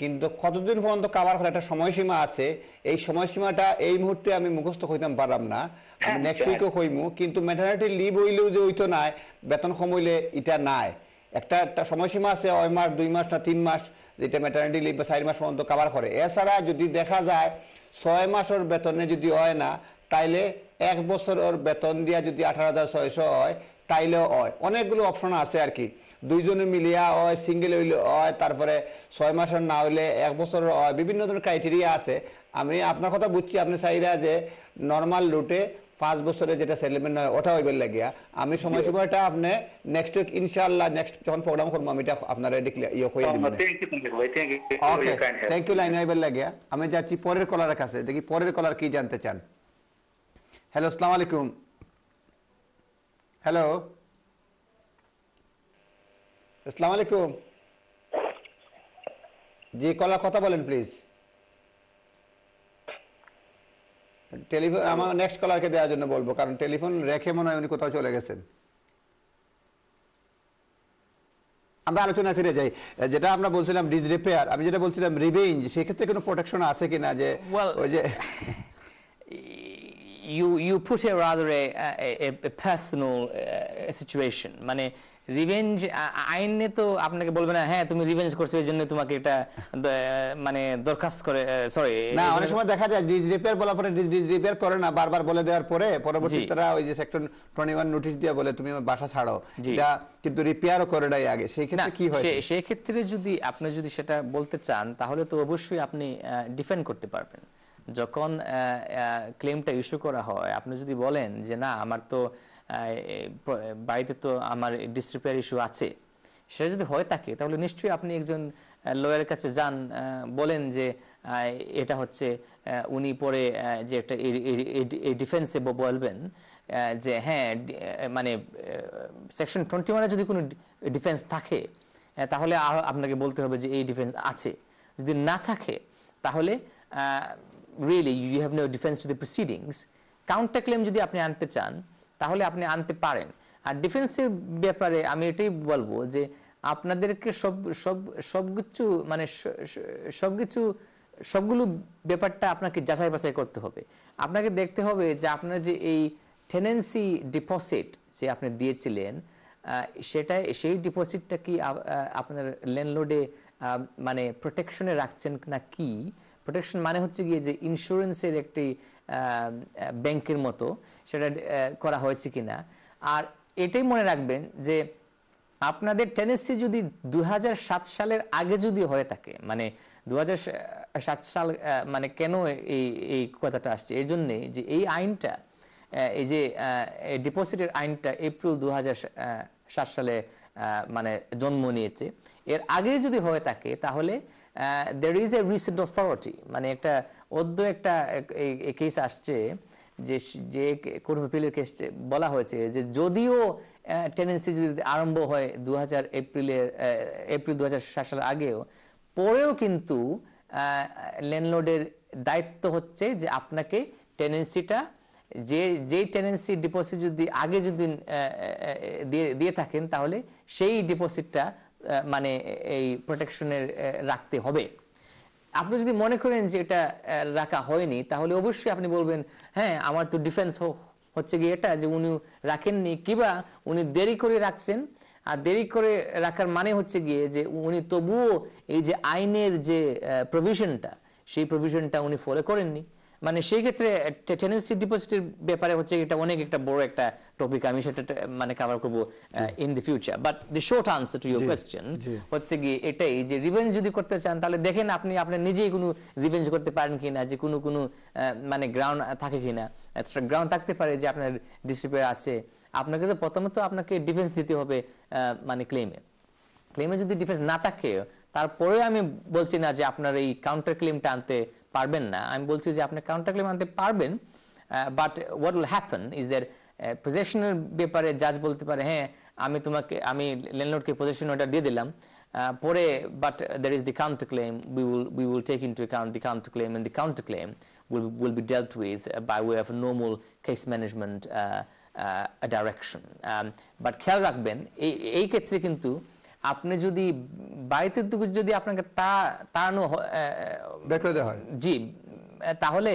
কিন্তু কতদিন পর্যন্ত কাভার করে একটা সময়সীমা আছে এই সময়সীমাটা এই মুহূর্তে আমি মুখস্থ হইতাম পারলাম না আমি নেক্সট উইকও হইমু কিন্তু ম্যাটার্নিটি লিভ হইলেও যে হইতো নাই বেতন হইলে এটা নাই একটা একটা সময়সীমা আছে ছয় মাস দুই মাস না তিন মাস যেটা ম্যাটার্নিটি লিভ বা চার মাস পর্যন্ত কাভার করে এছাড়া যদি দেখা যায় ছয় মাসের বেতনে যদি হয় না তাইলে এক বছর ওর বেতন দিয়া যদি আঠারো হাজার ছয়শো হয় তাইলেও হয় অনেকগুলো অপশন আছে আর কি দুইজনে মিলিয়া হয় সিঙ্গেল হইলে হয় তারপরে ছয় মাসের না হইলে এক বছরের হয় বিভিন্ন ধরনের ক্রাইটেরিয়া আছে আমি আপনার কথা বুঝছি আপনি চাইরা যে নর্মাল রুটে পাঁচ বছরে যেটা সেটেলমেন্ট হয় ওটা হইবার লাগিয়া আমি সময় সময়টা আপনি নেক্সট উইক ইনশাআল্লাহ নেক্সট যখন প্রোগ্রাম করবো আমি এটা আপনার ইয়ে হয়ে দিব ওকে থ্যাংক ইউ লাইন হইবার লাগিয়া আমি যাচ্ছি পরের কলার কাছে দেখি পরের কলার কি জানতে চান হ্যালো আসসালামু আলাইকুম হ্যালো আসসালামু আলাইকুম জি কলার কথা বলেন প্লিজ টেলিফোন আমার নেক্সট কলারকে দেওয়ার জন্য বলবো কারণ টেলিফোন রেখে মনে হয় উনি কোথাও চলে গেছেন আমরা আলোচনায় ফিরে যাই যেটা আমরা বলছিলাম ডিজ রিপেয়ার আমি যেটা বলছিলাম রিভেঞ্জ সেক্ষেত্রে কোনো প্রোটেকশন আছে কিনা যে ওই যে you you put a rather a, a, a personal uh, situation মানে রিভেঞ্জ আইনে তো আপনাকে বলবে না হ্যাঁ তুমি রিভেঞ্জ করছো এই জন্য তোমাকে এটা মানে দরখাস্ত করে সরি না অনেক সময় দেখা যায় রিপেয়ার বলার পরে রিপেয়ার করে না বারবার বলে দেওয়ার পরে পরবর্তীতে তারা ওই যে সেকশন 21 নোটিশ দিয়ে বলে তুমি আমার বাসা ছাড়ো এটা কিন্তু রিপেয়ারও করে নাই আগে সেই ক্ষেত্রে কি হয় সেই ক্ষেত্রে যদি আপনি যদি সেটা বলতে চান তাহলে তো অবশ্যই আপনি ডিফেন্ড করতে পারবেন যখন ক্লেমটা ইস্যু করা হয় আপনি যদি বলেন যে না আমার তো বাড়িতে তো আমার ডিসরিপেয়ার ইস্যু আছে সেটা যদি হয় থাকে তাহলে নিশ্চয়ই আপনি একজন লয়ারের কাছে যান বলেন যে এটা হচ্ছে উনি পরে যে একটা এই ডিফেন্সে বলবেন যে হ্যাঁ মানে সেকশন টোয়েন্টি ওয়ানে যদি কোনো ডিফেন্স থাকে তাহলে আপনাকে বলতে হবে যে এই ডিফেন্স আছে যদি না থাকে তাহলে really you have no defence to the proceedings counter claim যদি আপনি আনতে চান তাহলে আপনি আনতে পারেন আর ডিফেন্সের ব্যাপারে আমি এটাই বলবো যে আপনাদেরকে সব সব সব মানে সবকিছু সবগুলো ব্যাপারটা আপনাকে যাচাই বাছাই করতে হবে আপনাকে দেখতে হবে যে আপনার যে এই টেনেন্সি ডিপোজিট যে আপনি দিয়েছিলেন সেটা সেই ডিপোজিটটা কি আপনার ল্যান্ডলোডে মানে প্রোটেকশনে রাখছেন না কি প্রোটেকশন মানে হচ্ছে গিয়ে যে ইন্স্যুরেন্সের একটি ব্যাংকের মতো সেটা করা হয়েছে কিনা আর এটাই মনে রাখবেন যে আপনাদের টেনেসি যদি দু সালের আগে যদি হয়ে থাকে মানে দু সাল মানে কেন এই এই কথাটা আসছে এই জন্যে যে এই আইনটা এই যে ডিপোজিটের আইনটা এপ্রিল দু সালে মানে জন্ম নিয়েছে এর আগে যদি হয়ে থাকে তাহলে there is a recent authority মানে একটা অদ্য একটা কেস আসছে যে যে কোর্ট অফ কেস বলা হয়েছে যে যদিও টেন্ডেন্সি যদি আরম্ভ হয় দু হাজার এপ্রিলের এপ্রিল দু হাজার সালের আগেও পরেও কিন্তু ল্যান্ডলোডের দায়িত্ব হচ্ছে যে আপনাকে টেনেন্সিটা যে যেই টেনেন্সি ডিপোজিট যদি আগে যদি দিয়ে দিয়ে থাকেন তাহলে সেই ডিপোজিটটা মানে এই প্রোটেকশনের রাখতে হবে আপনি যদি মনে করেন যে এটা রাখা হয়নি তাহলে অবশ্যই আপনি বলবেন হ্যাঁ আমার তো ডিফেন্স হচ্ছে গিয়ে এটা যে উনি রাখেননি কিবা উনি দেরি করে রাখছেন আর দেরি করে রাখার মানে হচ্ছে গিয়ে যে উনি তবুও এই যে আইনের যে প্রভিশনটা সেই প্রভিশনটা উনি ফলো করেননি মানে সেই ক্ষেত্রে টেনেন্সি ডিপোজিটের ব্যাপারে হচ্ছে এটা অনেক একটা বড় একটা টপিক আমি সেটা মানে কভার করব in the future but the short answer to your question হচ্ছে কি এটাই যে রিভেঞ্জ যদি করতে চান তাহলে দেখেন আপনি আপনি নিজেই কোনো রিভেঞ্জ করতে পারেন কিনা যে কোনো কোনো মানে গ্রাউন্ড থাকে কিনা একটা গ্রাউন্ড থাকতে পারে যে আপনার ডিসিপ্লিন আছে আপনাকে তো প্রথমত আপনাকে ডিফেন্স দিতে হবে মানে ক্লেমে ক্লেমে যদি ডিফেন্স না থাকে তারপরে আমি বলছি না যে আপনার এই কাউন্টার ক্লেমটা আনতে পারবেন না আমি বলছি যে আপনি কাউন্টার ক্লেম আনতে পারবেন but what will happen is there পজেশনের ব্যাপারে জাজ বলতে পারে হ্যাঁ আমি তোমাকে আমি ল্যান্ডলোডকে পজেশন অর্ডার দিয়ে দিলাম পরে but there is the counter claim we will we will take into account the counter claim and the counter claim will will be dealt with by way of of case management direction but খেয়াল রাখবেন এই এই ক্ষেত্রে কিন্তু আপনি যদি বাড়িতে যদি আপনাকে তা তাড়ানো হয় জি তাহলে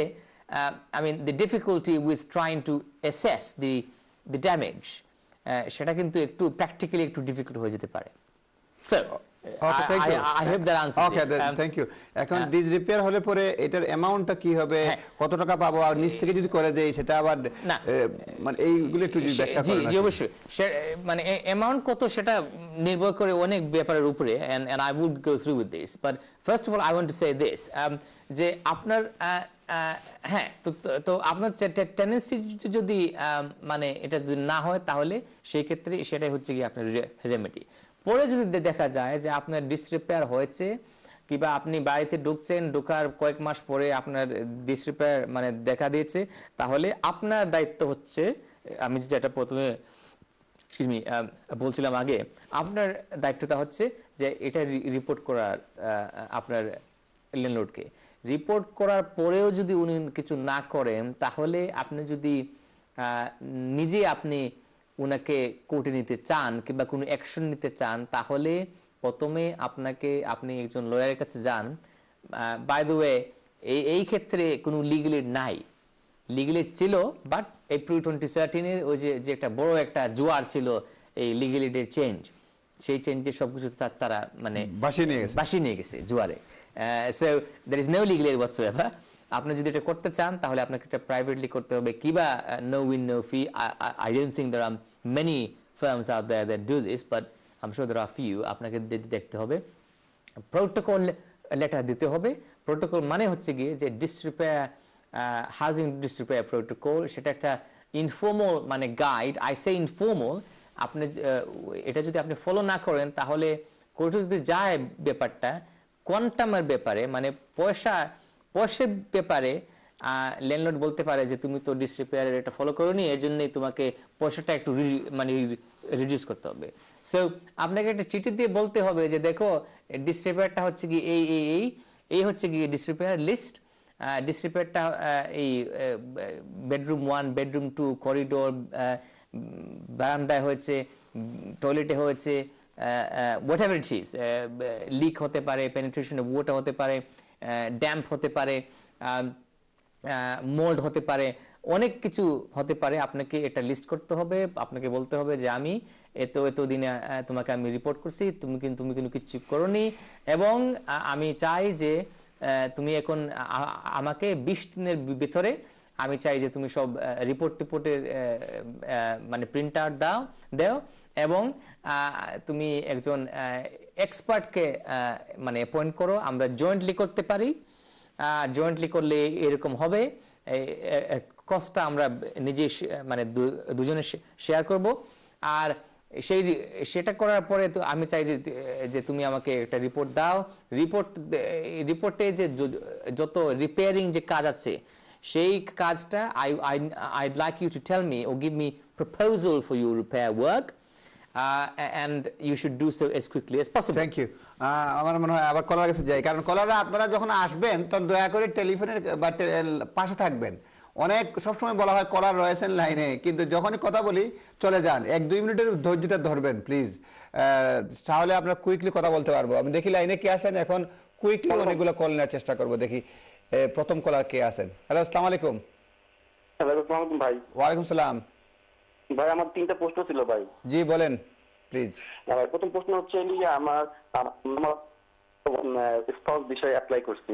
I mean the difficulty with trying to assess the the damage সেটা কিন্তু একটু প্র্যাকটিক্যালি একটু ডিফিকাল্ট হয়ে যেতে পারে sir okay you I have that answer okay you এখন হলে পরে এটার অ্যামাউন্টটা কি হবে হ্যাঁ। কত টাকা পাবো আর নিচ থেকে যদি করে দেই সেটা আবার মানে এইগুলো একটু যদি ব্যাখ্যা করেন জি জি অবশ্যই মানে অ্যামাউন্ট কত সেটা নির্ভর করে অনেক ব্যাপারের উপরে and and I would go through with this but first of all I want to say this যে আপনার হ্যাঁ তো তো আপনার টেন্ডেন্সি যদি মানে এটা যদি না হয় তাহলে সেই ক্ষেত্রে সেটাই হচ্ছে কি আপনার রেমেডি পরে যদি দেখা যায় যে আপনার ডিসরিপেয়ার হয়েছে কিবা আপনি বাড়িতে ঢুকছেন ঢুকার কয়েক মাস পরে আপনার ডিসরিপেয়ার মানে দেখা দিয়েছে তাহলে আপনার দায়িত্ব হচ্ছে আমি যেটা প্রথমে বলছিলাম আগে আপনার দায়িত্বটা হচ্ছে যে এটা রিপোর্ট করার আপনার ল্যান্ডলোডকে রিপোর্ট করার পরেও যদি উনি কিছু না করেন তাহলে আপনি যদি নিজে আপনি ওনাকে কোর্টে নিতে চান কিংবা কোনো অ্যাকশন নিতে চান তাহলে প্রথমে আপনাকে আপনি একজন লয়ারের কাছে যান বাই দ্য ওয়ে এই এই ক্ষেত্রে কোনো লিগেলের নাই লিগেলের ছিল বাট এপ্রিল টোয়েন্টি থার্টিনের ওই যে যে একটা বড় একটা জোয়ার ছিল এই লিগেলিটির চেঞ্জ সেই চেঞ্জে সবকিছু তার তারা মানে বাসি নিয়ে গেছে বাসি নিয়ে গেছে জোয়ারে সো দ্যার ইজ নো লিগেলের হোয়াটস আপনি যদি এটা করতে চান তাহলে আপনাকে এটা প্রাইভেটলি করতে হবে কিবা no win no fee I don't think there are many firms are there that do this but um so there are few আপনাকে দেখতে হবে প্রোটোকল লেটার দিতে হবে প্রোটোকল মানে হচ্ছে গিয়ে যে ডিস্ট্রিপেয়ার হাউজিং ডিস্ট্রিপেয়ার প্রোটোকল সেটা একটা ইনফর্মাল মানে গাইড আই সে ইনফর্মাল আপনি uh, এটা যদি আপনি ফলো না করেন তাহলে কোর্টে যদি যায় ব্যাপারটা কোয়ান্টামের ব্যাপারে মানে পয়সা পয়সের ব্যাপারে ল্যান্ডলোড বলতে পারে যে তুমি তো ডিসরিপেয়ারের এটা ফলো করো নি এর জন্যই তোমাকে পয়সাটা একটু মানে রিডিউস করতে হবে সো আপনাকে একটা চিঠি দিয়ে বলতে হবে যে দেখো ডিসরিপেয়ারটা হচ্ছে কি এই এই এই এই হচ্ছে কি ডিসরিপেয়ার লিস্ট ডিসরিপেয়ারটা এই bedroom one bedroom two corridor বারান্দায় হয়েছে টয়লেটে হয়েছে হোয়াট এভার ইট লিক হতে পারে পেনিট্রেশন ওয়াটার হতে পারে ড্যাম্প হতে পারে মোল্ড হতে পারে অনেক কিছু হতে পারে আপনাকে এটা লিস্ট করতে হবে আপনাকে বলতে হবে যে আমি এত এত দিনে তোমাকে আমি রিপোর্ট করছি তুমি কিন্তু তুমি কিন্তু কিচ্ছু করনি এবং আমি চাই যে তুমি এখন আমাকে বিশ দিনের ভিতরে আমি চাই যে তুমি সব রিপোর্ট টিপোর্টের মানে প্রিন্ট আউট দাও দেও এবং তুমি একজন এক্সপার্টকে মানে অ্যাপয়েন্ট করো আমরা জয়েন্টলি করতে পারি জয়েন্টলি করলে এরকম হবে কষ্টটা আমরা নিজে মানে দুজনে শেয়ার করব আর সেই সেটা করার পরে তো আমি চাই যে তুমি আমাকে একটা রিপোর্ট দাও রিপোর্ট রিপোর্টে যে যত রিপেয়ারিং যে কাজ আছে সেই কাজটা I I I'd like you to tell me or give me proposal for you repair work and you should do so as quickly as possible thank you আমার মনে হয় আবার কলার কাছে যাই কারণ কলাররা আপনারা যখন আসবেন তখন দয়া করে টেলিফোনের বা পাশে থাকবেন অনেক সবসময় বলা হয় কলার রয়েছেন লাইনে কিন্তু যখনই কথা বলি চলে যান এক দুই মিনিটের ধৈর্যটা ধরবেন প্লিজ uh, তাহলে আমরা কুইকলি কথা বলতে পারবো আমি দেখি লাইনে কে আছেন এখন কুইকলি অনেকগুলো কল নেওয়ার চেষ্টা করবো দেখি প্রথম কলার কে আছেন হ্যালো আসসালামু আলাইকুম হ্যাঁ, আলাইকুম ভাই ওয়ালাইকুম সালাম ভাই আমার তিনটা প্রশ্ন ছিল ভাই জি বলেন প্লিজ প্রথম প্রশ্ন হচ্ছে আমার আমার স্পাউস বিষয়ে অ্যাপ্লাই করছি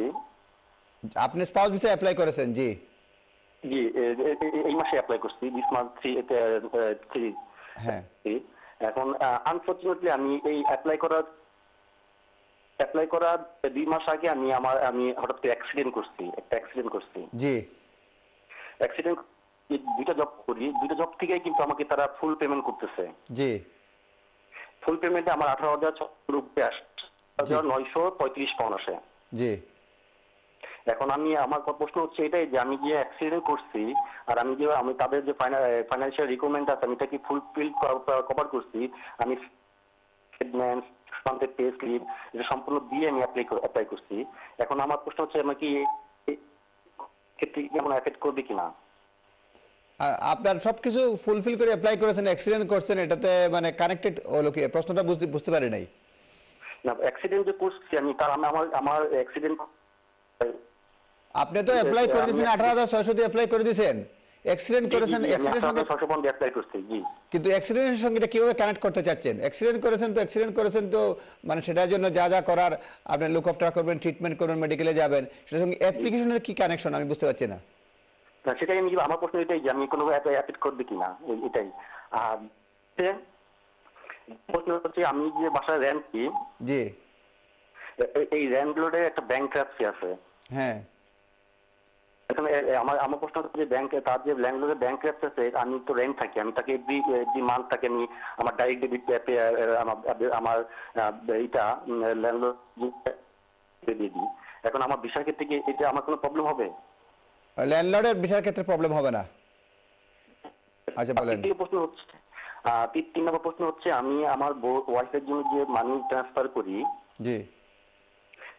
আপনি স্পাউস বিষয়ে অ্যাপ্লাই করেছেন জি জি এই মাসে অ্যাপ্লাই করছি দিস মান্থ থ্রি এখন আনফরচুনেটলি আমি এই অ্যাপ্লাই করার অ্যাপ্লাই করার দুই মাস আগে আমি আমার আমি হঠাৎ করে অ্যাক্সিডেন্ট করছি একটা অ্যাক্সিডেন্ট করছি জি অ্যাক্সিডেন্ট দুইটা জব করি দুইটা জব থেকে কিন্তু আমাকে তারা ফুল পেমেন্ট করতেছে জি ফুল পেমেন্টে আমার আঠারো হাজার রুপি আসছে নয়শো পঁয়ত্রিশ পাউন্ড আসে জি এখন আমি আমার প্রশ্ন হচ্ছে এটাই যে আমি যে অ্যাক্সিডেন্ট করছি আর আমি যে আমি তাদের যে ফাইন্যান্সিয়াল রিকোয়ারমেন্ট আছে আমি এটা কি ফুলফিল কভার করছি আমি প্রান্তের পে স্লিপ এটা সম্পূর্ণ দিয়ে আমি অ্যাপ্লাই করছি এখন আমার প্রশ্ন হচ্ছে আমাকে ক্ষেত্রে এফেক্ট করবে কিনা আপনার সবকিছু ফুলফিল করে অ্যাপ্লাই করেছেন এক্সিডেন্ট করছেন এটাতে মানে কানেক্টেড হলো কি প্রশ্নটা বুঝতে বুঝতে পারি নাই না অ্যাক্সিডেন্ট যে করছি আমি তার আমি আমার আমার অ্যাক্সিডেন্ট আপনি তো অ্যাপ্লাই করে দিয়েছেন আঠারো হাজার ছয়শো দিয়ে অ্যাপ্লাই করে দিয়েছেন অ্যাক্সিডেন্ট করেছেন অ্যাক্সিডেন্টের সঙ্গে সশপন অ্যাপ্লাই করছি জি কিন্তু অ্যাক্সিডেন্টের সঙ্গে এটা কিভাবে কানেক্ট করতে চাচ্ছেন অ্যাক্সিডেন্ট করেছেন তো অ্যাক্সিডেন্ট করেছেন তো মানে সেটার জন্য যা যা করার আপনি লুক আফটার করবেন ট্রিটমেন্ট করবেন মেডিকেলে যাবেন সেটার সঙ্গে অ্যাপ্লিকেশনের কি কানেকশন আমি বুঝতে পারছি না না সেটাই আমি আমার প্রশ্ন এটাই যে আমি কোনো অ্যাপ্লাই করবে না এটাই আর প্রশ্ন হচ্ছে আমি যে বাসায় র্যাম কি জি এই র্যাম লোডে একটা ব্যাংক আছে হ্যাঁ আমার আমার প্রশ্ন হচ্ছে যে ব্যাংকে তার যে ল্যান্ডলোডের ব্যাংক আমি তো রেন্ট থাকি আমি তাকে মান্থ আমি আমার ডাইরেক্ট ডেবিট আমার এটা ল্যান্ডলোড দিয়ে দিই এখন আমার বিষয় ক্ষেত্রে কি এটা আমার কোনো প্রবলেম হবে ল্যান্ডলর্ডের বিষয় ক্ষেত্রে প্রবলেম হবে না আচ্ছা বলেন প্রশ্ন হচ্ছে তিন নম্বর প্রশ্ন হচ্ছে আমি আমার ওয়াইফের জন্য যে মানি ট্রান্সফার করি জি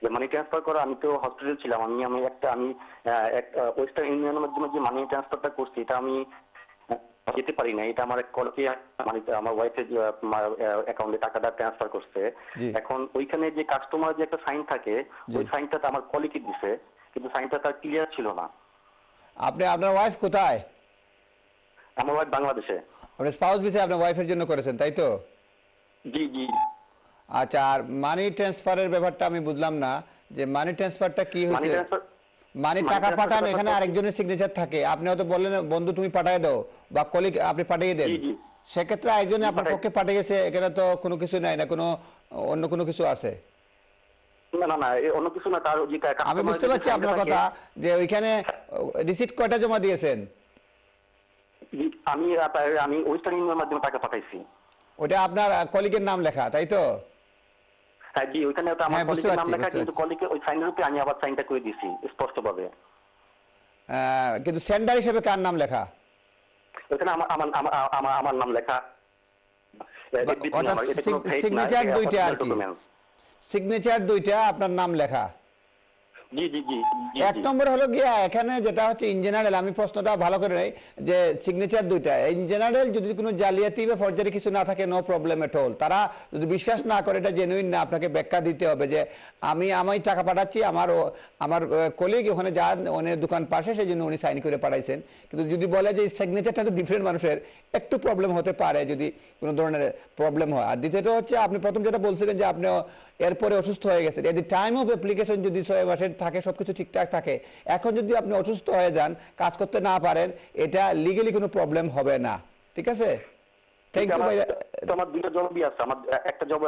যে মানি ট্রান্সফার করা আমি তো হসপিটাল ছিলাম আমি আমি একটা আমি ওয়েস্টার্ন ইউনিয়নের মাধ্যমে যে মানি ট্রান্সফারটা করছি এটা আমি যেতে পারি না এটা আমার এক কলকে মানে আমার ওয়াইফের অ্যাকাউন্টে টাকাটা ট্রান্সফার করছে এখন ওইখানে যে কাস্টমার যে একটা সাইন থাকে ওই সাইনটা আমার কলকে দিছে কিন্তু সাইনটা তার ক্লিয়ার ছিল না আপনি আপনার ওয়াইফ কোথায় আমার ওয়াইফ বাংলাদেশে আপনি স্পাউস ভিসা আপনার ওয়াইফের জন্য করেছেন তাই তো জি জি আচ্ছা আর মানি ট্রান্সফারের ব্যাপারটা আমি বুঝলাম না যে মানি ট্রান্সফারটা কি হয়েছে মানে টাকা পাঠান এখানে আরেকজনের সিগনেচার থাকে আপনি হয়তো বললেন বন্ধু তুমি পাঠিয়ে দাও বা কলিগ আপনি পাঠিয়ে দেন সেক্ষেত্রে আরেকজনে আপনার পক্ষে পাঠিয়ে গেছে এখানে তো কোনো কিছু নাই না কোনো অন্য কোনো কিছু আছে আমি বুঝতে পারছি আপনার কথা যে ওইখানে রিসিপ্ট কয়টা জমা দিয়েছেন আমি আমি ওয়েস্টার্ন ইউনিয়নের মাধ্যমে টাকা পাঠাইছি ওটা আপনার কলিগের নাম লেখা তাই তো হ্যাঁ, জি ওইখানে তো আমার হ্যাঁ, নাম লেখা কিন্তু কলিগের ওই আমি আবার সাইনটা করে কিন্তু সেন্ডার হিসেবে কার নাম লেখা ওইখানে আমার আমার আমার নাম লেখা সিগনেচার দুইটা আর কি সিগনেচার দুইটা আপনার নাম লেখা এক নম্বর হলো গিয়া এখানে যেটা হচ্ছে ইন আমি প্রশ্নটা ভালো করে নেই যে সিগনেচার দুইটা ইন জেনারেল যদি কোনো জালিয়াতি বা ফর্জারি কিছু না থাকে নো প্রবলেম এট অল তারা যদি বিশ্বাস না করে এটা জেনুইন না আপনাকে ব্যাখ্যা দিতে হবে যে আমি আমি টাকা পাঠাচ্ছি আমার আমার কলিগ ওখানে যা অনেক দোকান পাশে সেই জন্য উনি সাইন করে পাঠাইছেন কিন্তু যদি বলে যে সিগনেচারটা তো ডিফারেন্ট মানুষের একটু প্রবলেম হতে পারে যদি কোনো ধরনের প্রবলেম হয় আর দ্বিতীয়টা হচ্ছে আপনি প্রথম যেটা বলছিলেন যে আপনি এরপরে অসুস্থ হয়ে গেছেন at the time of application যদি ছয় মাসের থাকে সব কিছু ঠিকঠাক থাকে এখন যদি আপনি অসুস্থ হয়ে যান কাজ করতে না পারেন এটা লিগেলি কোনো প্রবলেম হবে না ঠিক আছে আপনার সবকিছু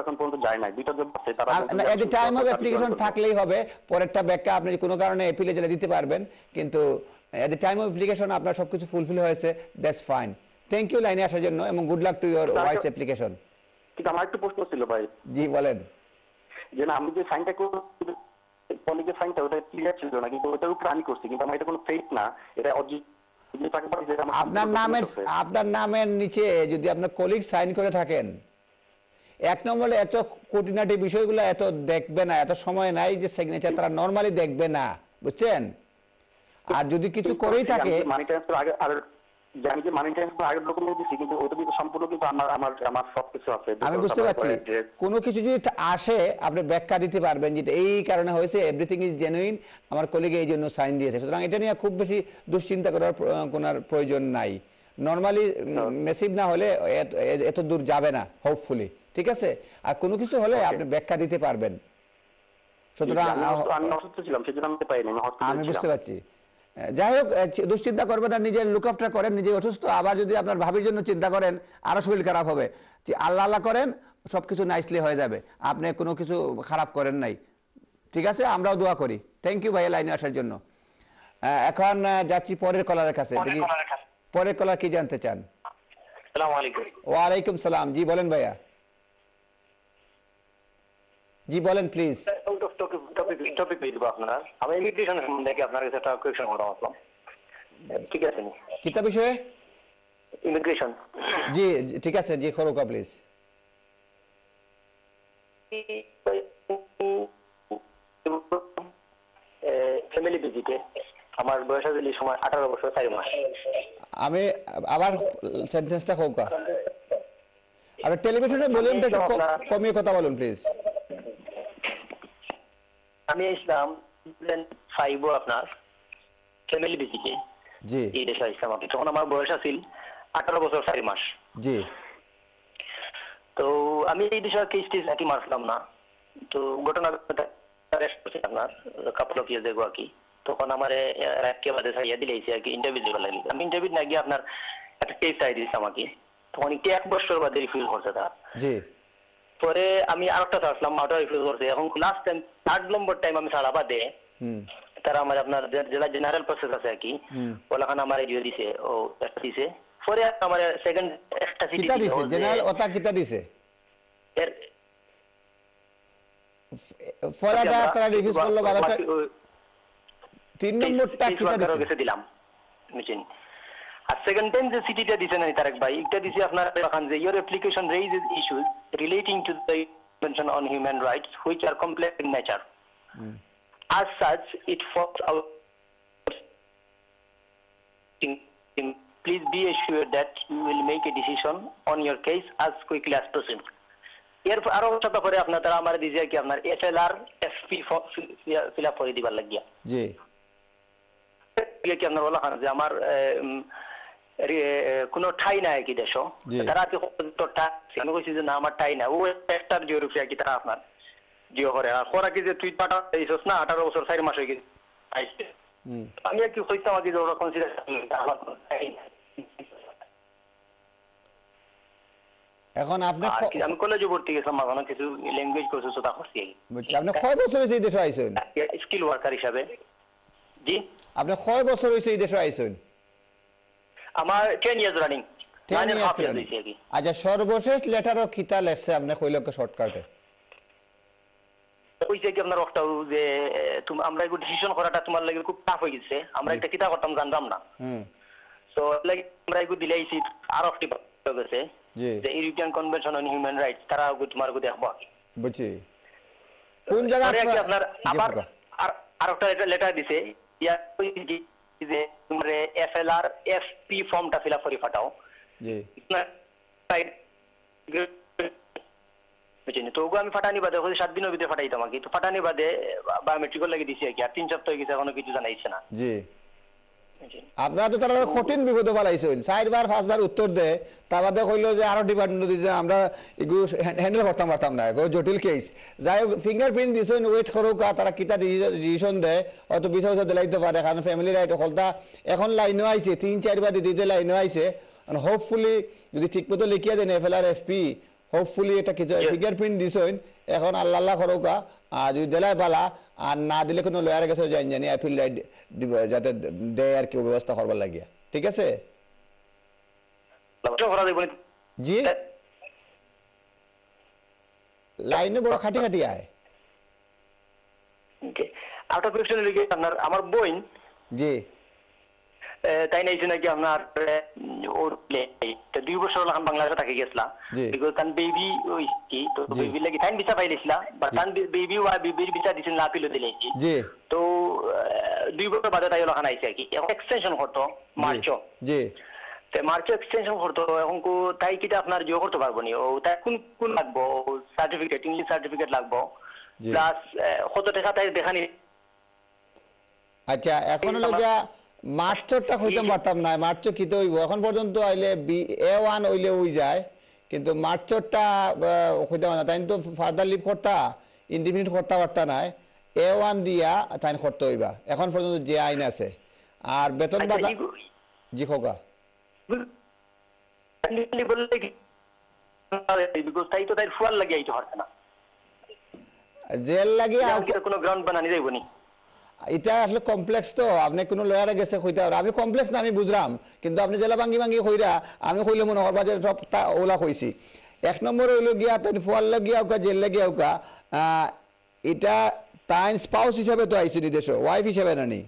ফুলফিল হয়েছে ফাইন থ্যাংক ইউ লাইনে আসার জন্য এবং good luck to your wife's application আমার একটু প্রশ্ন ছিল ভাই জি বলেন আমি যে সাইনটা পলিকে সাইনটা ওটা ক্লিয়ার ছিল না কিন্তু ওটা উপর আমি করছি কিন্তু আমার এটা কোনো ফেক না এটা আপনার নামের আপনার নামের নিচে যদি আপনার কলিগ সাইন করে থাকেন এক নম্বরে এত কোটিনাটি বিষয়গুলো এত দেখবে না এত সময় নাই যে সিগনেচার তারা নর্মালি দেখবে না বুঝছেন আর যদি কিছু করেই থাকে মানি ট্রান্সফার আগে আর যে আমি যে মানি ট্রান্সফার আগের ডকুমেন্ট দিছি কিন্তু ওটা কিন্তু সম্পূর্ণ কিন্তু আমার আমার আমার সব কিছু আছে আমি বুঝতে পারছি কোনো কিছু যদি আসে আপনি ব্যাখ্যা দিতে পারবেন যেটা এই কারণে হয়েছে এভরিথিং ইজ জেনুইন আমার কলিগ এই জন্য সাইন দিয়েছে সুতরাং এটা নিয়ে খুব বেশি দুশ্চিন্তা করার কোনো প্রয়োজন নাই নর্মালি মেসিভ না হলে এত দূর যাবে না হোপফুলি ঠিক আছে আর কোনো কিছু হলে আপনি ব্যাখ্যা দিতে পারবেন সুতরাং আমি বুঝতে পারছি যাই হোক দুশ্চিন্তা করবেন না নিজের লুক আফটার করেন নিজে অসুস্থ আবার যদি আপনার ভাবির জন্য চিন্তা করেন আরও শরীর খারাপ হবে যে আল্লাহ আল্লাহ করেন সব কিছু নাইসলি হয়ে যাবে আপনি কোনো কিছু খারাপ করেন নাই ঠিক আছে আমরাও দোয়া করি থ্যাংক ইউ ভাইয়া লাইনে আসার জন্য এখন যাচ্ছি পরের কলারের কাছে দেখি পরের কলার কি জানতে চান ওয়ালাইকুম সালাম জি বলেন ভাইয়া জি বলেন প্লিজ টপিক টপিক পেয়ে দেবো আপনারা আমি ইমিগ্রেশন সম্বন্ধে আপনার কাছে একটা আসলাম ঠিক আছে কিতা বিষয়ে ইমিগ্রেশন জি ঠিক আছে জি প্লিজ ফ্যামিলি ভিজিটে আমার বয়স সময় আঠারো বছর চারি মাস আমি আবার সেন্টেন্সটা খোকা আর টেলিভিশনে বলুন কমিয়ে কথা বলুন প্লিজ আমি আসলাম ফাইভ আপনার ফ্যামিলি ভিজিটে জি এই দেশে আসলাম আমি তখন আমার বয়স আছিল আঠারো বছর চারি মাস জি তো আমি এই বিষয়ে কেস টেস নাকি মারছিলাম না তো ঘটনা অ্যারেস্ট করছে আপনার কাপল অফ ইয়ার্স এগো কি তখন আমার রাখকে বাদে সাইয়া দিলেছে আর কি ইন্টারভিউ দেওয়া লাগলি আমি ইন্টারভিউ না গিয়ে আপনার একটা কেস চাই দিয়েছে আমাকে তখন এক বছর বাদে রিফিল করছে তারা পরে আমি আরেকটা ছাড়ছিলাম ওটা রিফিউজ করছে এখন last time third number time আমি ছাড়া বাদে তারা আমার আপনার জেলা জেনারেল প্রসেস আছে আর কি ওলাখানে আমার ইয়ে দিছে ও দিছে পরে আমার সেকেন্ড একটা সিটি দিছে জেনারেল ওটা কিটা দিছে এর ফলাটা তারা রিফিউজ করলো বাধাটা তিন নম্বরটা কিটা দিছে দিলাম মিচিন আর সেকেন্ড টাইম যে সিটিটা দিছেন আমি তারেক ভাই এটা দিছি আপনার দেখান যে your application is issues relating to the convention on human rights which are complex in nature as such, ইট ফলস out. Please be assured that you will make a decision on your case as quickly as possible. এর আরো কথা পরে আপনার তারা আমার দিছে কি আপনার এসএলআর এসপি ফিল আপ করে দিবার লাগিয়া জি কি আপনার বলা যে আমার কোনো ঠাই নাই কি দেশ তারা কি আমি কইছি যে না আমার ঠাই নাই ও একটার জিও রুপিয়া কি তারা আপনার জিও করে আর করা কি যে তুই পাঠা না আঠারো বছর চার মাস হয়ে গেছে আমি আর কি কইতাম আগে ওরা কনসিডার এখন আপনি আমি কলেজে ভর্তি গেছিলাম মাঝখানে কিছু ল্যাঙ্গুয়েজ কোর্স তো তা করছি আপনি কয় বছর এই দেশে আইছেন স্কিল ওয়ার্কার হিসাবে জি আপনি কয় বছর হয়েছে এই দেশে আইছেন আমার 10 ইয়ার্স রানিং হাফ ইয়ার্স দিছি আচ্ছা সর্বশেষ লেটার ও কিতা লেখছে আপনি কইলকে শর্টকাটে ওই যে আপনার ওটা যে তুমি আমরা এগুলো ডিসিশন করাটা তোমার লাগি খুব টাফ হয়ে গেছে আমরা একটা কিতা করতাম জানতাম না তো লাইক আমরা একটু দিলাইছি আর অফ অফটি গেছে যে European convention on human rights তারা তোমার গো দেখবো বুঝছি কোন জায়গা আপনার আবার আর আর একটা লেটার দিছে ইয়া যে তোমরা এফএলআর এফপি ফর্মটা ফিলআপ করে পাঠাও জি তো ওগো আমি ফাটানি বাদে ওই সাত দিনের ভিতরে ফাটাই তোমাকে তো ফাটানি বাদে বায়োমেট্রিক লাগিয়ে দিছি আর কি আর তিন সপ্তাহ গেছে এখনো কিছু জানাইছে না জি আপনারা তো তারা কঠিন বিপদে পালাইছে চারবার পাঁচবার উত্তর দে তা বাদে কইলো যে আরো ডিপার্টমেন্ট দিছে আমরা এগু হ্যান্ডেল করতাম পারতাম না জটিল কেস যাই হোক ফিঙ্গারপ্রিন্ট দিছেন ওয়েট করুক তারা কিতা ডিসিশন দেয় হয়তো বিচার বিচার দিলাইতে পারে কারণ ফ্যামিলি রাইট হলতা এখন লাইনও আইছে তিন চারবার দিতে লাইনও আইছে হোপফুলি যদি মতো লিখিয়া দেন F L R F P hopefully এটা কিছু ফিঙ্গারপ্রিন্ট দিছেন এখন আল্লাহ আল্লাহ করুকা আর যদি দেলায় বালা আর না দিলে কোনো লয়ারের কাছে যাই জানি অ্যাপিল রাইট যাতে দেয় আর কেউ ব্যবস্থা করবার লাগিয়া ঠিক আছে জি লাইনে বড় খাটি খাটি আয় আরেকটা কোয়েশ্চন আমার বোন জি তাই না এই জন্য আপনার দুই বছর লাগান বাংলাদেশে থাকি গেছিলা বিকজ তান বেবি হইছি তো বেবি লাগি তাই ভিসা পাইলেছিলা বাট বেবি ওয়া বেবির ভিসা দিছিল না আপিল দিলেছি তো দুই বছর বাদে তাই লাগান আইছে কি এখন এক্সটেনশন করতো মার্চ জি মার্চ এক্সটেনশন করতো এখন তাই কিটা আপনার জিও করতে পারবো নি ও তাই কোন কোন লাগবো সার্টিফিকেট ইংলিশ সার্টিফিকেট লাগবো প্লাস কত টাকা তাই দেখানি আচ্ছা এখন হলো মার্চটা হইতাম পারতাম না মার্চ কিতে হইব এখন পর্যন্ত আইলে এ ওয়ান হইলে ওই যায় কিন্তু মার্চটা হইতাম না তাই তো ফার্দার লিভ করতা ইন্ডিপেন্ডেন্ট করতে পারতা নাই এ ওয়ান দিয়া তাই করতে হইবা এখন পর্যন্ত যে আইন আছে আর বেতন আচ্ছা, ভাতা জি খোকা জেল লাগিয়ে কোনো গ্রাউন্ড বানানি যাইবনি এটা আসলে কমপ্লেক্স তো আপনি কোনো লয়ারে গেছে হইতে আমি কমপ্লেক্স না আমি বুঝলাম কিন্তু আপনি জেলা ভাঙ্গি ভাঙ্গি হইরা আমি হইলে মনে হওয়ার বাজারে সব ওলা হইছি এক নম্বর হইল গিয়া তাই ফোয়ার লাগিয়া উকা জেল লাগিয়া উকা এটা তাই স্পাউস হিসাবে তো আইছি নিদেশ ওয়াইফ হিসাবে না নি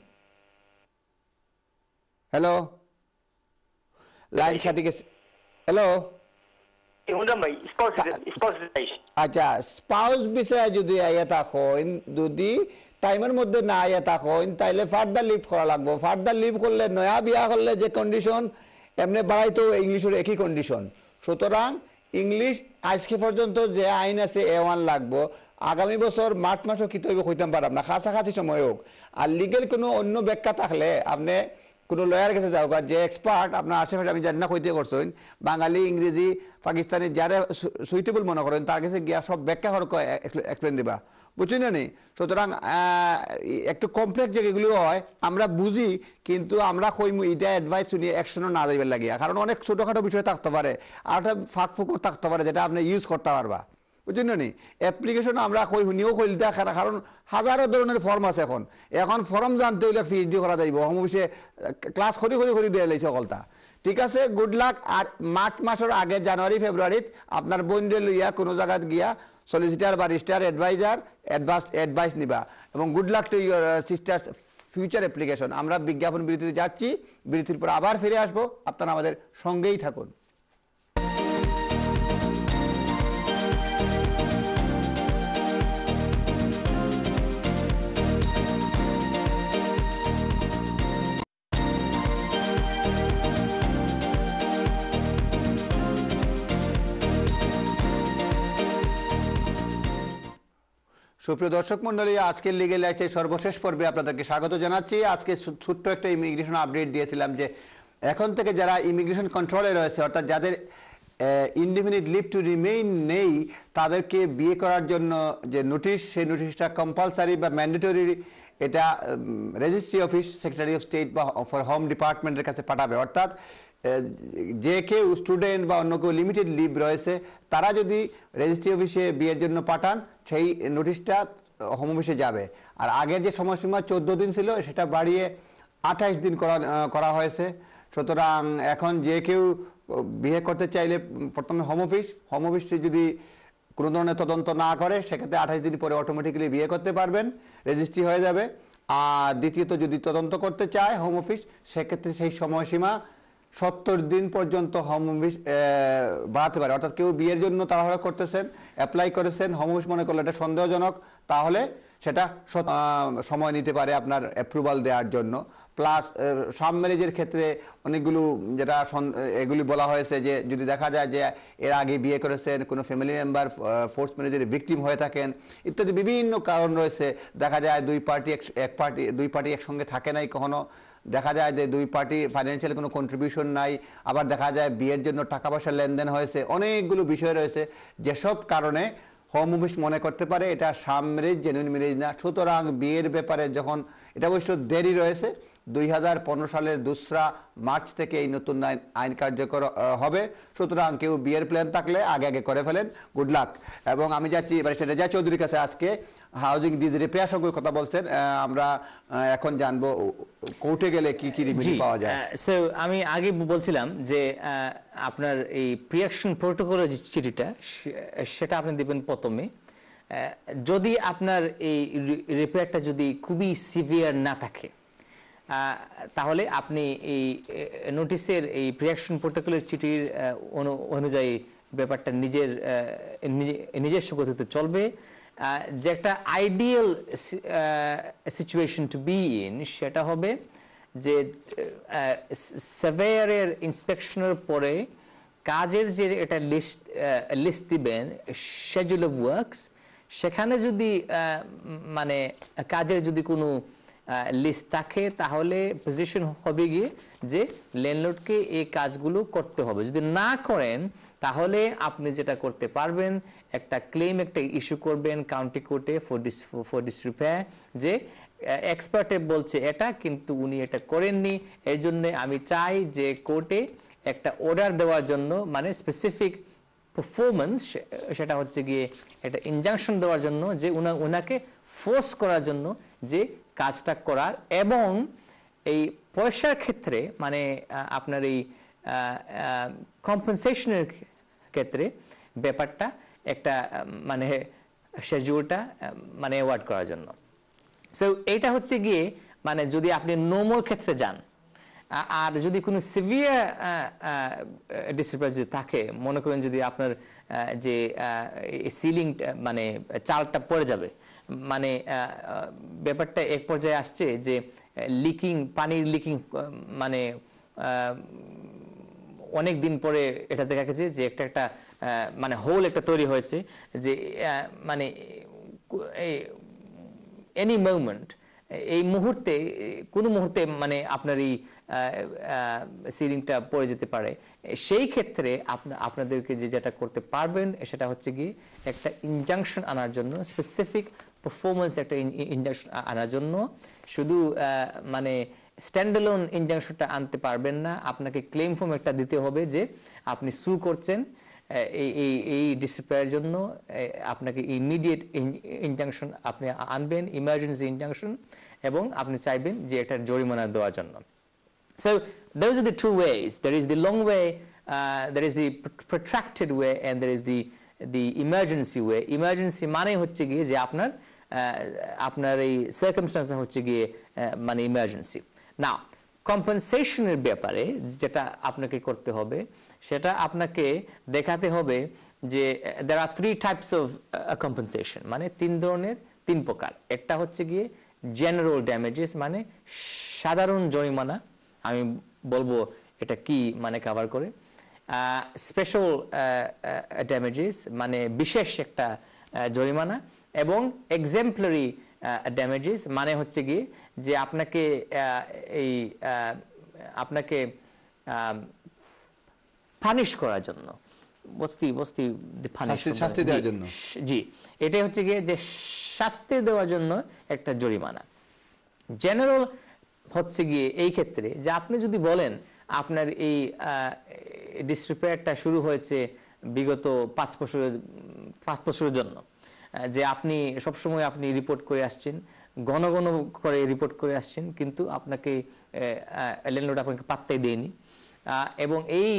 হ্যালো লাইন খাটি গেছে হ্যালো আচ্ছা স্পাউস বিষয়ে যদি আইয়া থাকেন যদি টাইমের মধ্যে না আইয়া থাকেন তাইলে ফার্দার লিভ করা লাগবো ফার্দার লিভ করলে নয়া বিয়া করলে যে কন্ডিশন এমনি বাড়াইতো ইংলিশের একই কন্ডিশন সুতরাং ইংলিশ আজকে পর্যন্ত যে আইন আছে এ ওয়ান লাগবো আগামী বছর মার্চ মাসও কি তৈরি হইতাম পারাম না কাছাকাছি সময় হোক আর লিগেল কোনো অন্য ব্যাখ্যা থাকলে আপনি কোনো লয়ার কাছে যাও যে এক্সপার্ট আপনার আশেপাশে আমি জানি না কইতে করছেন বাঙালি ইংরেজি পাকিস্তানি যারা সুইটেবল মনে করেন তার কাছে গিয়া সব ব্যাখ্যা হরক এক্সপ্লেন দিবা বুঝছেন জানি সুতরাং একটু কমপ্লেক্স যেগুলো হয় আমরা বুঝি কিন্তু আমরা কই এটা অ্যাডভাইস শুনি অ্যাকশনও না যাইবার লাগে কারণ অনেক ছোটোখাটো বিষয় থাকতে পারে আর একটা ফাঁক ফুকুর থাকতে পারে যেটা আপনি ইউজ করতে পারবা বুঝছেন নি অ্যাপ্লিকেশন আমরা কই শুনিও দেখা কারণ হাজারো ধরনের ফর্ম আছে এখন এখন ফর্ম জানতে হইলে পিএইচডি করা যাইব অফিসে ক্লাস করি করি করি দিয়ে লাগছে সকলটা ঠিক আছে গুড লাক আর মার্চ মাসের আগে জানুয়ারি ফেব্রুয়ারিত আপনার বন্ধু লইয়া কোনো জায়গায় গিয়া সলিসিটার বা রেজিস্টার অ্যাডভাইজার অ্যাডভাস অ্যাডভাইস নিবা এবং good luck to your sister future application আমরা বিজ্ঞাপন বিরতিতে যাচ্ছি বিরতির পর আবার ফিরে আসবো আপনারা আমাদের সঙ্গেই থাকুন সুপ্রিয় দর্শক মন্ডলী আজকের লিগেল লাইফের সর্বশেষ পর্বে আপনাদেরকে স্বাগত জানাচ্ছি আজকে ছোট্ট একটা ইমিগ্রেশন আপডেট দিয়েছিলাম যে এখন থেকে যারা ইমিগ্রেশন কন্ট্রোলে রয়েছে অর্থাৎ যাদের ইনডিফিনিট লিভ টু রিমেইন নেই তাদেরকে বিয়ে করার জন্য যে নোটিশ সেই নোটিশটা কম্পালসারি বা ম্যান্ডেটরি এটা registry office secretary of state বা ফর হোম ডিপার্টমেন্টের কাছে পাঠাবে অর্থাৎ যে কেউ স্টুডেন্ট বা অন্য কেউ লিমিটেড লিভ রয়েছে তারা যদি রেজিস্ট্রি অফিসে বিয়ের জন্য পাঠান সেই নোটিশটা হোম অফিসে যাবে আর আগের যে সময়সীমা চোদ্দো দিন ছিল সেটা বাড়িয়ে আঠাশ দিন করা করা হয়েছে সুতরাং এখন যে কেউ বিয়ে করতে চাইলে প্রথমে হোম অফিস হোম অফিসে যদি কোনো ধরনের তদন্ত না করে সেক্ষেত্রে আঠাশ দিন পরে অটোমেটিক্যালি বিয়ে করতে পারবেন রেজিস্ট্রি হয়ে যাবে আর দ্বিতীয়ত যদি তদন্ত করতে চায় হোম অফিস সেক্ষেত্রে সেই সময়সীমা সত্তর দিন পর্যন্ত হোম অফিস বাড়াতে পারে অর্থাৎ কেউ বিয়ের জন্য তাড়াহুড়া করতেছেন অ্যাপ্লাই করেছেন হোম অফিস মনে করলে এটা সন্দেহজনক তাহলে সেটা সময় নিতে পারে আপনার অ্যাপ্রুভাল দেওয়ার জন্য প্লাস সাব ম্যারেজের ক্ষেত্রে অনেকগুলো যেটা এগুলি বলা হয়েছে যে যদি দেখা যায় যে এর আগে বিয়ে করেছেন কোনো ফ্যামিলি মেম্বার ফোর্স ম্যারেজের ভিকটিম হয়ে থাকেন ইত্যাদি বিভিন্ন কারণ রয়েছে দেখা যায় দুই পার্টি এক পার্টি দুই পার্টি একসঙ্গে থাকে নাই কখনো দেখা যায় যে দুই পার্টি ফাইন্যান্সিয়াল কোনো কন্ট্রিবিউশন নাই আবার দেখা যায় বিয়ের জন্য টাকা পয়সার লেনদেন হয়েছে অনেকগুলো বিষয় রয়েছে যেসব কারণে হোম অফিস মনে করতে পারে এটা সামরিজ জেনুইন ম্যারেজ না সুতরাং বিয়ের ব্যাপারে যখন এটা অবশ্য দেরি রয়েছে দুই সালের দোসরা মার্চ থেকে এই নতুন আইন আইন কার্যকর হবে সুতরাং কেউ বিয়ের প্ল্যান থাকলে আগে আগে করে ফেলেন গুড লাক এবং আমি যাচ্ছি এবার সেটা যা চৌধুরীর কাছে আজকে হাউজিং ডিজ রিপেয়ার সম্পর্কে কথা বলছেন আমরা এখন জানবো কোর্টে গেলে কি কি রিমেডি পাওয়া যায় সো আমি আগে বলছিলাম যে আপনার এই প্রিয়াকশন প্রোটোকলের যে চিঠিটা সেটা আপনি দেবেন প্রথমে যদি আপনার এই রিপেয়ারটা যদি খুবই সিভিয়ার না থাকে তাহলে আপনি এই নোটিশের এই প্রিয়াকশন প্রোটোকলের চিঠির অনুযায়ী ব্যাপারটা নিজের নিজের গতিতে চলবে যে একটা ideal situation to be in সেটা হবে যে সার্ভেয়ারের ইন্সপেকশনের পরে কাজের যে এটা লিস্ট লিস্ট দিবেন শেডিউল অফ ওয়ার্কস সেখানে যদি মানে কাজের যদি কোনো লিস্ট থাকে তাহলে পজিশন হবে গিয়ে যে ল্যান্ডলোডকে এই কাজগুলো করতে হবে যদি না করেন তাহলে আপনি যেটা করতে পারবেন একটা ক্লেম একটা ইস্যু করবেন কাউন্টি কোর্টে ফর ডিস ফর ডিসরিপেয়ার যে এক্সপার্টে বলছে এটা কিন্তু উনি এটা করেননি এই জন্য আমি চাই যে কোর্টে একটা অর্ডার দেওয়ার জন্য মানে স্পেসিফিক পারফরমেন্স সেটা হচ্ছে গিয়ে একটা ইনজাংশন দেওয়ার জন্য যে উনা ওনাকে ফোর্স করার জন্য যে কাজটা করার এবং এই পয়সার ক্ষেত্রে মানে আপনার এই কম্পেনসেশনের ক্ষেত্রে ব্যাপারটা একটা মানে শেডিউলটা মানে অ্যাওয়ার্ড করার জন্য সো এটা হচ্ছে গিয়ে মানে যদি আপনি নোমোর ক্ষেত্রে যান আর যদি কোনো সিভিয়ার ডিসপ্লেস যদি থাকে মনে করেন যদি আপনার যে সিলিং মানে চালটা পড়ে যাবে মানে ব্যাপারটা এক পর্যায়ে আসছে যে লিকিং পানির লিকিং মানে অনেক দিন পরে এটা দেখা গেছে যে একটা একটা মানে হোল একটা তৈরি হয়েছে যে মানে এনি মোমেন্ট এই মুহূর্তে কোনো মুহূর্তে মানে আপনার এই সিলিংটা পড়ে যেতে পারে সেই ক্ষেত্রে আপনাদেরকে যে যেটা করতে পারবেন সেটা হচ্ছে গিয়ে একটা ইনজাংশন আনার জন্য স্পেসিফিক পারফরমেন্স একটা ইনজাংশন আনার জন্য শুধু মানে স্ট্যান্ডেলোন ইনজাংশনটা আনতে পারবেন না আপনাকে ক্লেম ফর্ম একটা দিতে হবে যে আপনি সু করছেন এই এই ডিসিপ্লাইয়ের জন্য আপনাকে ইমিডিয়েট ইনজাংশন আপনি আনবেন ইমার্জেন্সি ইনজাংশন এবং আপনি চাইবেন যে একটা জরিমানা দেওয়ার জন্য so those are the two ways there is the long way there is the protracted way and there is the the emergency way emergency মানে হচ্ছে গিয়ে যে আপনার আপনার এই সার্কামস্টান্স হচ্ছে গিয়ে মানে ইমার্জেন্সি না কম্পেনসেশনের ব্যাপারে যেটা আপনাকে করতে হবে সেটা আপনাকে দেখাতে হবে যে there are three types of compensation মানে তিন ধরনের তিন প্রকার একটা হচ্ছে গিয়ে জেনারেল ড্যামেজেস মানে সাধারণ জরিমানা আমি বলবো এটা কি মানে কাভার করে স্পেশাল ড্যামেজেস মানে বিশেষ একটা জরিমানা এবং এক্সেম্পলারি ড্যামেজেস মানে হচ্ছে গিয়ে যে আপনাকে এই আপনাকে পানিশ করার জন্য বস্তি বস্তি শাস্তি দেওয়ার জন্য জি এটাই হচ্ছে গিয়ে যে শাস্তি দেওয়ার জন্য একটা জরিমানা জেনারেল হচ্ছে গিয়ে এই ক্ষেত্রে যে আপনি যদি বলেন আপনার এই ডিসরিপেয়ারটা শুরু হয়েছে বিগত পাঁচ বছরের পাঁচ বছরের জন্য যে আপনি সবসময় আপনি রিপোর্ট করে আসছেন ঘন ঘন করে রিপোর্ট করে আসছেন কিন্তু আপনাকে ল্যান্ডলোড আপনাকে পাত্তাই দেয়নি এবং এই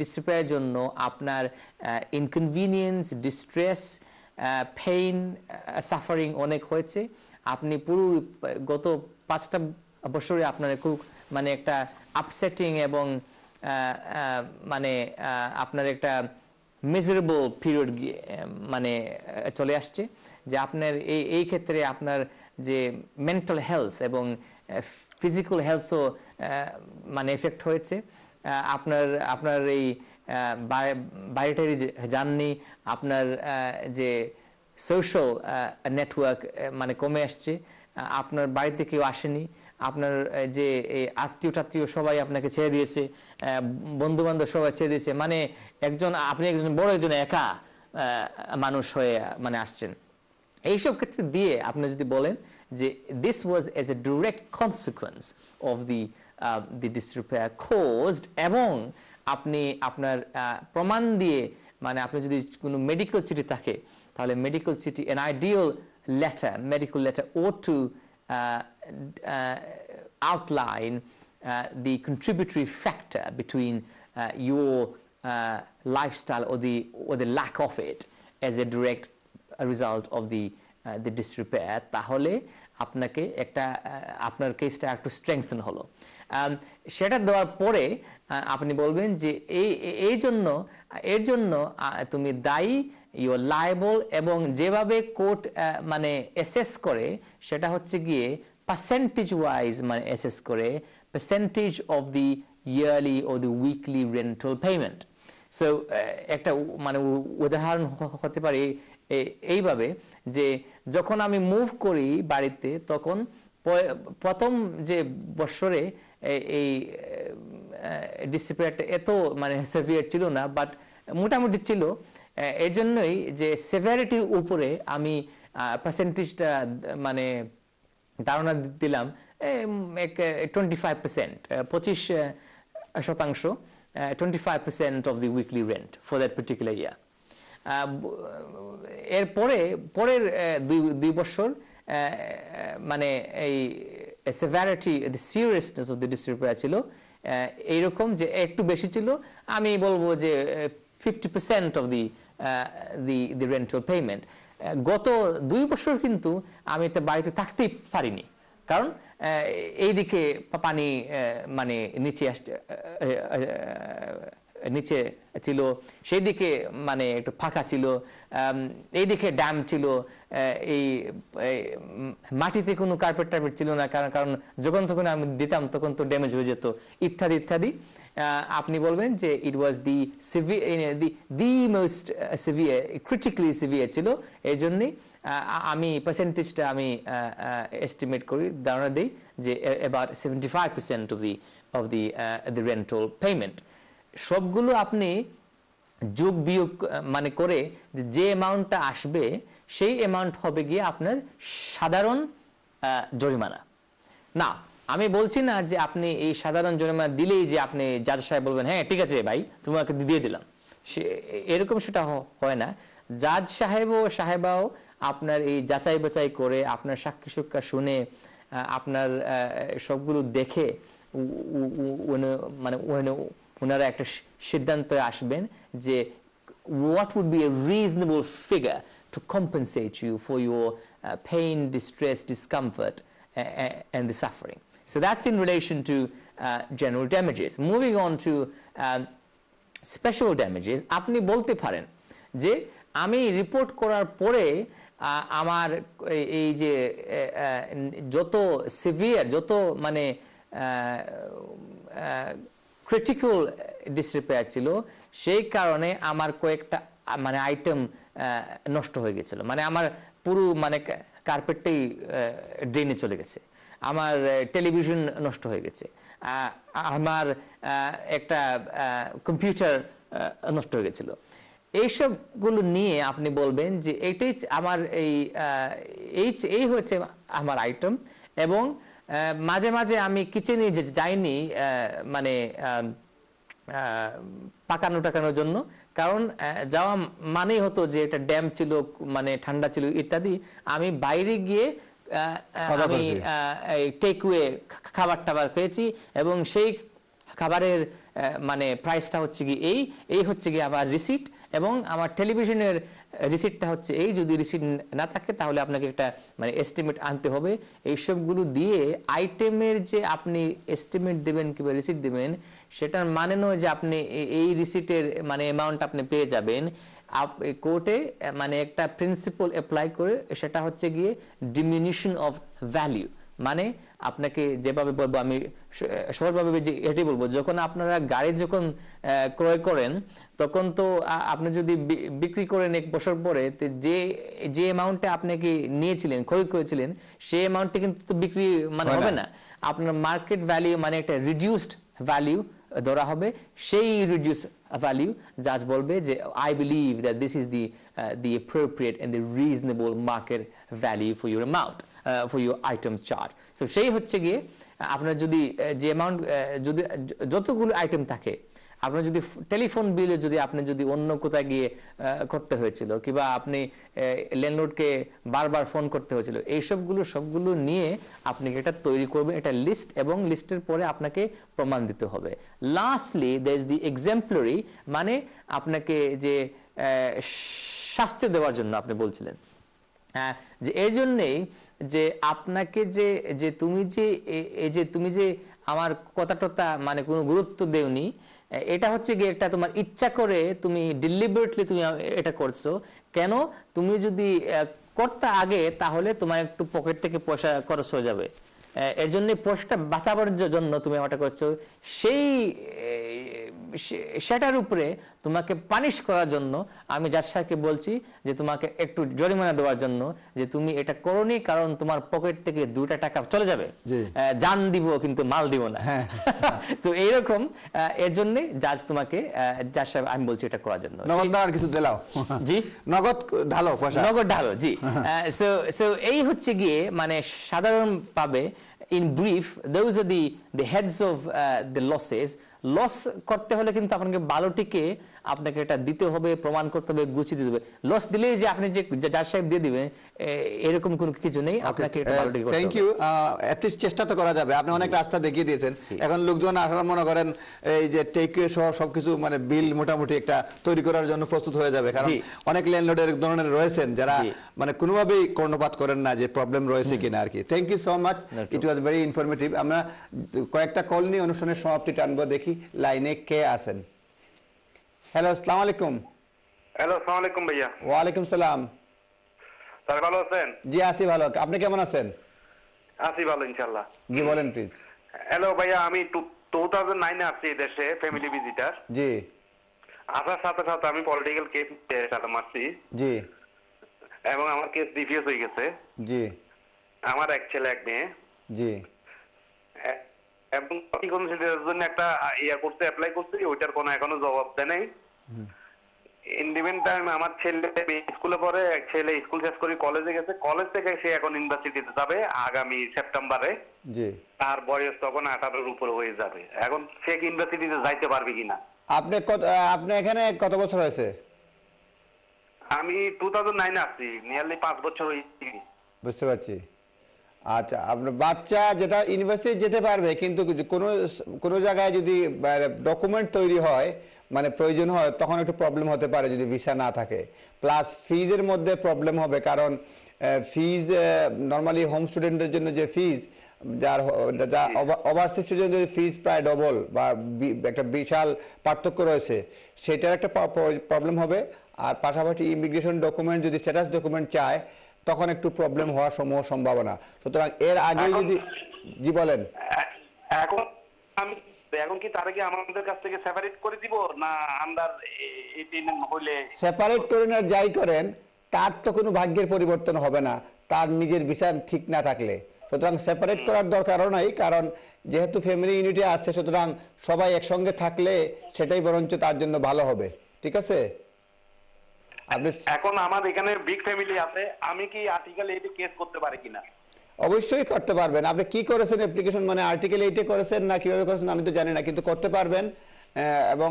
ডিসিপ্লের জন্য আপনার ইনকনভিনিয়েন্স ডিস্ট্রেস পেইন সাফারিং অনেক হয়েছে আপনি পুরো গত পাঁচটা বছরে আপনার খুব মানে একটা আপসেটিং এবং মানে আপনার একটা মেজারেবল পিরিয়ড মানে চলে আসছে যে আপনার এই এই ক্ষেত্রে আপনার যে মেন্টাল হেলথ এবং ফিজিক্যাল হেলথও মানে এফেক্ট হয়েছে আপনার আপনার এই বায়োটারি যাননি আপনার যে সোশ্যাল নেটওয়ার্ক মানে কমে আসছে আপনার বাড়িতে কেউ আসেনি আপনার যে আত্মীয় টাত্মীয় সবাই আপনাকে ছেড়ে দিয়েছে বন্ধু বান্ধব সবাই ছেড়ে দিয়েছে মানে একজন আপনি একজন বড় একজন একা মানুষ হয়ে মানে আসছেন এইসব ক্ষেত্রে দিয়ে আপনি যদি বলেন যে this was as a direct consequence of the The disrepair caused, এবং আপনি আপনার প্রমাণ দিয়ে মানে আপনি যদি কোনো মেডিকেল চিঠি থাকে তাহলে মেডিকেল চিঠি an letter, letter medical letter ও to outline uh, the contributory factor between uh, your uh, lifestyle or the or the lack of it as a direct result of the the disrepair তাহলে আপনাকে একটা আপনার কেসটা একটু strengthen হলো সেটা দেওয়ার পরে আপনি বলবেন যে এই এই জন্য এর জন্য তুমি দায়ী ইউ লাইবল এবং যেভাবে কোর্ট মানে এসেস করে সেটা হচ্ছে গিয়ে পার্সেন্টেজ ওয়াইজ মানে এসেস করে percentage of the yearly or the weekly rental payment so একটা মানে উদাহরণ হতে পারে এইভাবে যে যখন আমি মুভ করি বাড়িতে তখন প্রথম যে বৎসরে এই ডিসিপ্লিনটা এত মানে সেভিয়ার ছিল না বাট মোটামুটি ছিল এর জন্যই যে সেভিয়ারিটির উপরে আমি পার্সেন্টেজটা মানে ধারণা দিলাম এক টোয়েন্টি ফাইভ পার্সেন্ট পঁচিশ শতাংশ twenty five percent of the weekly rent for that particular year এর পরে পরের দুই দুই বছর মানে এই severity the seriousness of the disrepair ছিল এইরকম যে একটু বেশি ছিল আমি বলবো যে fifty percent of the the the rental payment গত দুই বছর কিন্তু আমি তো বাড়িতে থাকতেই পারিনি কারণ এইদিকে পানি মানে নিচে আসতে নিচে ছিল সেই দিকে মানে একটু ফাঁকা ছিল এই দিকে ড্যাম ছিল এই মাটিতে কোনো কার্পেট টার্পেট ছিল না কারণ কারণ যখন তখন আমি দিতাম তখন তো ড্যামেজ হয়ে যেত ইত্যাদি ইত্যাদি আপনি বলবেন যে it was the severe the the most severe critically severe ছিল এই জন্যেই আমি পার্সেন্টেজটা আমি এস্টিমেট করি ধারণা দিই যে about seventy five percent of the of the the rental payment সবগুলো আপনি যোগ বিয়োগ মানে করে যে অ্যামাউন্টটা আসবে সেই অ্যামাউন্ট হবে গিয়ে আপনার সাধারণ জরিমানা না আমি বলছি না যে আপনি এই সাধারণ জরিমানা দিলেই যে আপনি জাজ সাহেব বলবেন হ্যাঁ ঠিক আছে ভাই তোমাকে দিয়ে দিলাম সে এরকম সেটা হয় না জাজ সাহেব ও সাহেবাও আপনার এই যাচাই বাচাই করে আপনার সাক্ষী সুক্ষা শুনে আপনার সবগুলো দেখে মানে, মানে ওনারা একটা সিদ্ধান্ত আসবেন যে what would be a reasonable figure to compensate you for your pain distress discomfort and the suffering so that's in relation to general damages moving on to special damages আপনি বলতে পারেন যে আমি রিপোর্ট করার পরে আমার এই যে যত সিভিয়ার যত মানে ক্রিটিক্যাল ডিসরিপেয়ার uh, ছিল সেই কারণে আমার কয়েকটা মানে আইটেম নষ্ট হয়ে গেছিল মানে আমার পুরো মানে কার্পেটটাই ড্রেনে চলে গেছে আমার টেলিভিশন নষ্ট হয়ে গেছে আমার একটা কম্পিউটার নষ্ট হয়ে গেছিল এইসবগুলো নিয়ে আপনি বলবেন যে এটাই আমার এই এই হচ্ছে আমার আইটেম এবং মাঝে মাঝে আমি কিচেনে যাইনি মানে পাকানো টাকানোর জন্য কারণ যাওয়া মানেই হতো যে এটা ড্যাম ছিল মানে ঠান্ডা ছিল ইত্যাদি আমি বাইরে গিয়ে আমি টেকওয়ে খাবার টাবার পেয়েছি এবং সেই খাবারের মানে প্রাইসটা হচ্ছে কি এই এই হচ্ছে কি আমার রিসিপ্ট এবং আমার টেলিভিশনের রিসিটটা হচ্ছে এই যদি রিসিট না থাকে তাহলে আপনাকে একটা মানে এস্টিমেট আনতে হবে এই সবগুলো দিয়ে আইটেমের যে আপনি এস্টিমেট দেবেন কিংবা রিসিট দেবেন সেটার মানে নয় যে আপনি এই রিসিটের মানে অ্যামাউন্ট আপনি পেয়ে যাবেন আপ কোর্টে মানে একটা প্রিন্সিপল অ্যাপ্লাই করে সেটা হচ্ছে গিয়ে ডিমিনিশন অফ ভ্যালিউ মানে আপনাকে যেভাবে বলবো আমি সহজভাবে যে এটি বলবো যখন আপনারা গাড়ি যখন ক্রয় করেন তখন তো আপনি যদি বিক্রি করেন এক বছর পরে যে যে আপনি আপনাকে নিয়েছিলেন খরিদ করেছিলেন সেই অ্যামাউন্টটা কিন্তু বিক্রি মানে হবে না আপনার মার্কেট ভ্যালিউ মানে একটা রিডিউসড ভ্যালিউ ধরা হবে সেই রিডিউস ভ্যালিউ জাজ বলবে যে I believe that this is the the appropriate and the reasonable market value for your amount for your items chart সো সেই হচ্ছে গিয়ে আপনার যদি যে অ্যামাউন্ট যদি যতগুলো আইটেম থাকে আপনার যদি টেলিফোন বিলে যদি আপনি যদি অন্য কোথায় গিয়ে করতে হয়েছিল কিংবা আপনি ল্যান্ডলোডকে বারবার ফোন করতে হয়েছিল এইসবগুলো সবগুলো নিয়ে আপনি এটা তৈরি করবেন এটা লিস্ট এবং লিস্টের পরে আপনাকে প্রমাণ দিতে হবে lastly the is the exemplary মানে আপনাকে যে শাস্তি দেওয়ার জন্য আপনি বলছিলেন হ্যাঁ যে এই জন্যেই যে আপনাকে যে যে তুমি যে এই যে তুমি যে আমার কথাটা মানে কোনো গুরুত্ব দেওনি এটা হচ্ছে গিয়ে একটা তোমার ইচ্ছা করে তুমি ডিলিবারেটলি তুমি এটা করছো কেন তুমি যদি করতে আগে তাহলে তোমার একটু পকেট থেকে পয়সা খরচ হয়ে যাবে এর জন্য পয়সাটা বাঁচাবার জন্য তুমি আমারটা করছো সেই সেটার উপরে তোমাকে পানিশ করার জন্য আমি জাদশাহকে বলছি যে তোমাকে একটু জরিমানা দেওয়ার জন্য যে তুমি এটা করনি কারণ তোমার পকেট থেকে দুটা টাকা চলে যাবে জান দিব কিন্তু মাল দিব না হ্যাঁ। তো এইরকম এর জন্য জাজ তোমাকে জাজ সাহেব আমি বলছি এটা করার জন্য নগদ আর কিছু দিলাও জি নগদ ঢালো পয়সা নগদ ঢালো জি সো সো হ্যাঁ। এই হচ্ছে গিয়ে মানে সাধারণ পাবে in brief those are the the heads of the losses loss করতে হলে কিন্তু আপনাকে বালোটিকে আপনাকে এটা দিতে হবে প্রমাণ করতে হবে গুছিয়ে দিতে হবে লস দিলেই যে আপনি যে জাজ সাহেব দিয়ে দিবেন এরকম কোনো কিছু নেই আপনাকে থ্যাংক ইউ অ্যাটলিস্ট চেষ্টা তো করা যাবে আপনি অনেক রাস্তা দেখিয়ে দিয়েছেন এখন লোকজন আসার মনে করেন এই যে টেক সহ সবকিছু মানে বিল মোটামুটি একটা তৈরি করার জন্য প্রস্তুত হয়ে যাবে কারণ অনেক ল্যান্ডলোড এর ধরনের রয়েছেন যারা মানে কোনোভাবেই কর্ণপাত করেন না যে প্রবলেম রয়েছে কিনা আর কি thank you so much it was very informative আমরা কয়েকটা কল নিয়ে অনুষ্ঠানের সমাপ্তি টানবো দেখি লাইনে কে আছেন হ্যালো আসসালামু আলাইকুম হ্যালো আসসালামু আলাইকুম ভাইয়া ওয়া আলাইকুম সালাম স্যার ভালো আছেন জি আছি ভালো আপনি কেমন আছেন আছি ভালো ইনশাআল্লাহ জি বলেন প্লিজ হ্যালো ভাইয়া আমি 2009 এ আসছি দেশে ফ্যামিলি ভিজিটার জি আসার সাথে সাথে আমি পলিটিক্যাল কেস সাথে মারছি জি এবং আমার কেস ডিফিউজ হয়ে গেছে জি আমার এক ছেলে এক মেয়ে জি এবং সেটার জন্য একটা এয়ারপোর্টে অ্যাপ্লাই করছি ওইটার কোনো এখনো জবাব দেয় নাই ইন্ডিপেন টাইম আমার ছেলে স্কুলে পড়ে এক ছেলে স্কুল শেষ করে কলেজে গেছে কলেজ থেকে সে এখন ইউনিভার্সিটিতে যাবে আগামী সেপ্টেম্বরে জি তার বয়স তখন আঠারোর উপর হয়ে যাবে এখন সে কি ইউনিভার্সিটিতে যাইতে পারবে কিনা আপনি আপনি এখানে কত বছর হয়েছে আমি টু থাউজেন্ড নাইনে আসছি নিয়ারলি পাঁচ বছর হয়েছি বুঝতে পারছি আচ্ছা আপনার বাচ্চা যেটা ইউনিভার্সিটি যেতে পারবে কিন্তু কোনো কোনো জায়গায় যদি ডকুমেন্ট মানে, তৈরি হয় মানে প্রয়োজন হয় তখন একটু প্রবলেম হতে পারে যদি ভিসা না থাকে প্লাস ফিজের মধ্যে প্রবলেম হবে কারণ ফিজ নর্মালি হোম স্টুডেন্টের জন্য যে ফিজ যার যা ওভারসিজ স্টুডেন্টের ফিজ প্রায় ডবল বা একটা বিশাল পার্থক্য রয়েছে সেটার একটা প্রবলেম হবে আর পাশাপাশি ইমিগ্রেশন ডকুমেন্ট যদি স্ট্যাটাস ডকুমেন্ট চায় তখন একটু প্রবলেম হওয়ার সমূহ সম্ভাবনা সুতরাং এর আগে যদি জি বলেন এখন আমি এখন কি তার আগে আমাদের কাছ থেকে সেপারেট করে দিব না আন্ডার এইটিন হলে সেপারেট করে না যাই করেন তার তো কোনো ভাগ্যের পরিবর্তন হবে না তার নিজের বিচার ঠিক না থাকলে সুতরাং সেপারেট করার দরকারও নাই কারণ যেহেতু ফ্যামিলি ইউনিটে আসছে সুতরাং সবাই একসঙ্গে থাকলে সেটাই বরঞ্চ তার জন্য ভালো হবে ঠিক আছে এখন আমার এখানে বিগ ফ্যামিলি আছে আমি কি আর্টিকেল এইটে কেস করতে পারি কিনা অবশ্যই করতে পারবেন আপনি কি করেছেন অ্যাপ্লিকেশন মানে আর্টিকেল এইটে করেছেন না কিভাবে করেছেন আমি তো জানি না কিন্তু করতে পারবেন এবং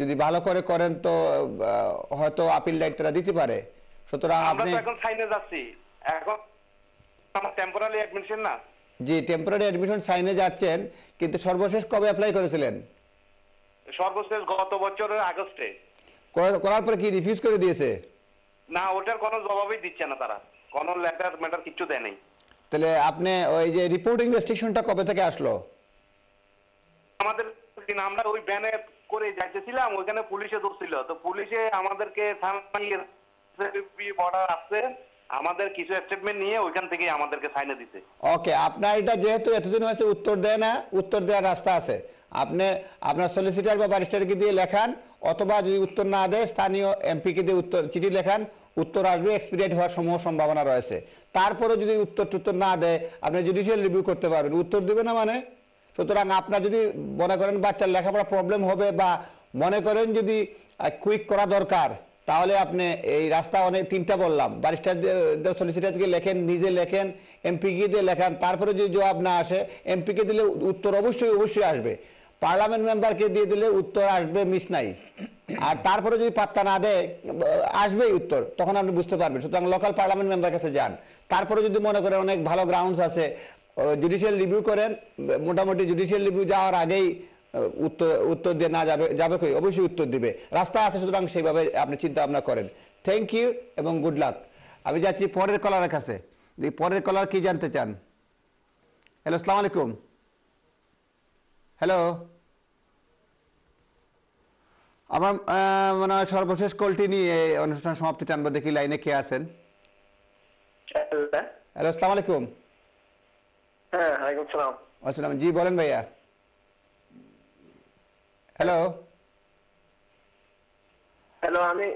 যদি ভালো করে করেন তো হয়তো আপিল দিতে পারে সুতরাং আপনি এখন সাইনে যাচ্ছি এখন আমার টেম্পোরারি অ্যাডমিশন না জি টেম্পোরারি অ্যাডমিশন সাইনে যাচ্ছেন কিন্তু সর্বশেষ কবে অ্যাপ্লাই করেছিলেন সর্বশেষ গত বছরের আগস্টে করার পরে কি রিফিউজ করে দিয়েছে না ওটার কোনো জবাবই দিচ্ছে না তারা কোনো লেটার ম্যাটার কিছু দেয় নাই তাহলে আপনি ওই যে রিপোর্টিং রেস্ট্রিকশনটা কবে থেকে আসলো আমাদের আমরা ওই ভ্যানে করে যাইতেছিলাম ওইখানে পুলিশে ধরছিল তো পুলিশে আমাদেরকে বর্ডার আসছে আমাদের কিছু স্টেটমেন্ট নিয়ে ওইখান থেকে আমাদেরকে সাইনে দিতে ওকে আপনার এটা যেহেতু এতদিন হয়েছে উত্তর দেয় না উত্তর দেওয়ার রাস্তা আছে আপনি আপনার সলিসিটার বা ব্যারিস্টারকে দিয়ে লেখান অথবা যদি উত্তর না দেয় স্থানীয় এমপিকে দিয়ে উত্তর চিঠি লেখান উত্তর আসবে এক্সপিরিয়েট হওয়ার সমূহ সম্ভাবনা রয়েছে তারপরে যদি উত্তর টুত্তর না দেয় আপনি জুডিশিয়াল রিভিউ করতে পারবেন উত্তর দেবে না মানে সুতরাং আপনার যদি মনে করেন বাচ্চার লেখাপড়া প্রবলেম হবে বা মনে করেন যদি কুইক করা দরকার তাহলে আপনি এই রাস্তা অনেক তিনটা বললাম সলিসিটার দিকে লেখেন নিজে লেখেন এমপিকে দিয়ে লেখান তারপরে যদি জবাব না আসে এমপিকে দিলে উত্তর অবশ্যই অবশ্যই আসবে পার্লামেন্ট মেম্বারকে দিয়ে দিলে উত্তর আসবে মিস নাই আর তারপরে যদি পাত্তা না দেয় আসবেই উত্তর তখন আপনি বুঝতে পারবেন সুতরাং লোকাল পার্লামেন্ট মেম্বার কাছে যান তারপরে যদি মনে করেন অনেক ভালো গ্রাউন্ডস আছে জুডিশিয়াল রিভিউ করেন মোটামুটি জুডিশিয়াল রিভিউ যাওয়ার আগেই উত্তর উত্তর দিয়ে না যাবে যাবে কই অবশ্যই উত্তর দিবে রাস্তা আছে সুতরাং সেইভাবে আপনি চিন্তা ভাবনা করেন থ্যাংক ইউ এবং গুড লাক আমি যাচ্ছি পরের কলারের কাছে পরের কলার কি জানতে চান হ্যালো আসসালামু আলাইকুম হ্যালো আমার মনে হয় সর্বশেষ কলটি নিয়ে অনুষ্ঠান সমাপ্তি টানবো দেখি লাইনে কে আছেন হ্যালো আসসালামু আলাইকুম হ্যাঁ আলাইকুম আসসালাম জি বলেন ভাইয়া হ্যালো হ্যালো আমি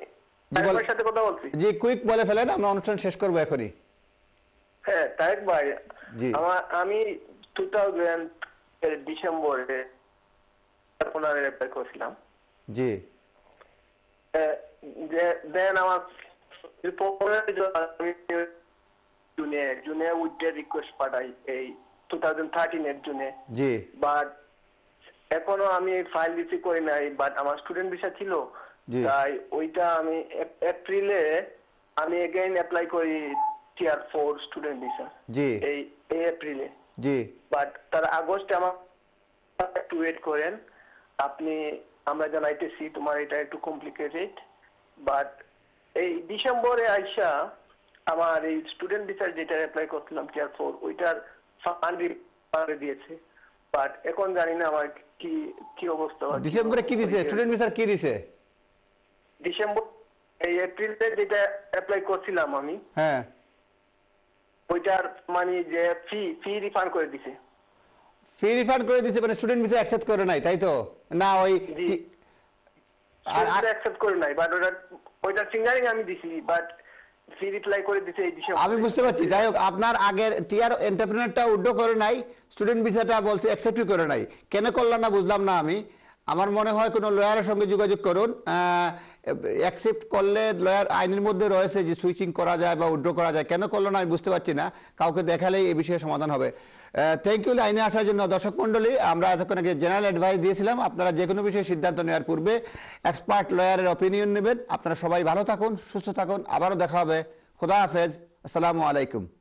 সাথে কথা বলছি জি কুইক বলে ফেলেন আমরা অনুষ্ঠান শেষ করব এখনই হ্যাঁ তাইক ভাই আমার আমি 2000 ডিসেম্বরে আপনার অ্যাপ্লাই করেছিলাম জি দেন আমার জুনে জুনে রিকোয়েস্ট পাঠাই এই টু থাউজেন্ড থার্টিনের জুনে জি বাট এখনো আমি ফাইল রিসিভ করি নাই বাট আমার স্টুডেন্ট ভিসা ছিল তাই ওইটা আমি এপ্রিলে আমি এগেইন অ্যাপ্লাই করি টিয়ার ফোর স্টুডেন্ট ভিসা জি এই এই এপ্রিলে জি বাট তার আগস্টে আমার একটু ওয়েট করেন আপনি আমরা জানাইতেছি তোমার এটা একটু কমপ্লিকেটেড বাট এই ডিসেম্বরে আইসা আমার এই স্টুডেন্ট ভিসার যেটা অ্যাপ্লাই করছিলাম টিয়ার ফোর ওইটার ফান্ড দিয়েছে বাট এখন জানি না আমার কি কি অবস্থা ডিসেম্বরে কি দিছে স্টুডেন্ট ভিসার কি দিছে ডিসেম্বর এই এপ্রিলে যেটা অ্যাপ্লাই করছিলাম আমি হ্যাঁ ওইটার মানে যে ফি ফি রিফান্ড করে দিছে ফি রিফান্ড করে দিয়েছে মানে স্টুডেন্ট ভিসা অ্যাকসেপ্ট করে নাই তাই তো না ওই আর অ্যাকসেপ্ট করে নাই বাট ওটা ওইটা সিঙ্গারিং আমি দিছি বাট ফি রিপ্লাই করে দিতে এই বিষয়ে আমি বুঝতে পারছি যাই হোক আপনার আগের টিআর এন্টারপ্রেনারটা উড্ডো করে নাই স্টুডেন্ট ভিসাটা বলছে অ্যাকসেপ্টই করে নাই কেন করলাম না বুঝলাম না আমি আমার মনে হয় কোনো লয়ারের সঙ্গে যোগাযোগ করুন অ্যাকসেপ্ট করলে লয়ার আইনের মধ্যে রয়েছে যে সুইচিং করা যায় বা উড্র করা যায় কেন করলো না আমি বুঝতে পারছি না কাউকে দেখালেই এ বিষয়ে সমাধান হবে থ্যাংক ইউ লাইনে আসার জন্য দর্শক মন্ডলী আমরা এতক্ষণ আগে জেনারেল অ্যাডভাইস দিয়েছিলাম আপনারা যে কোনো বিষয়ে সিদ্ধান্ত নেওয়ার পূর্বে এক্সপার্ট লয়ারের অপিনিয়ন নেবেন আপনারা সবাই ভালো থাকুন সুস্থ থাকুন আবারও দেখা হবে খোদা হাফেজ আসসালামু আলাইকুম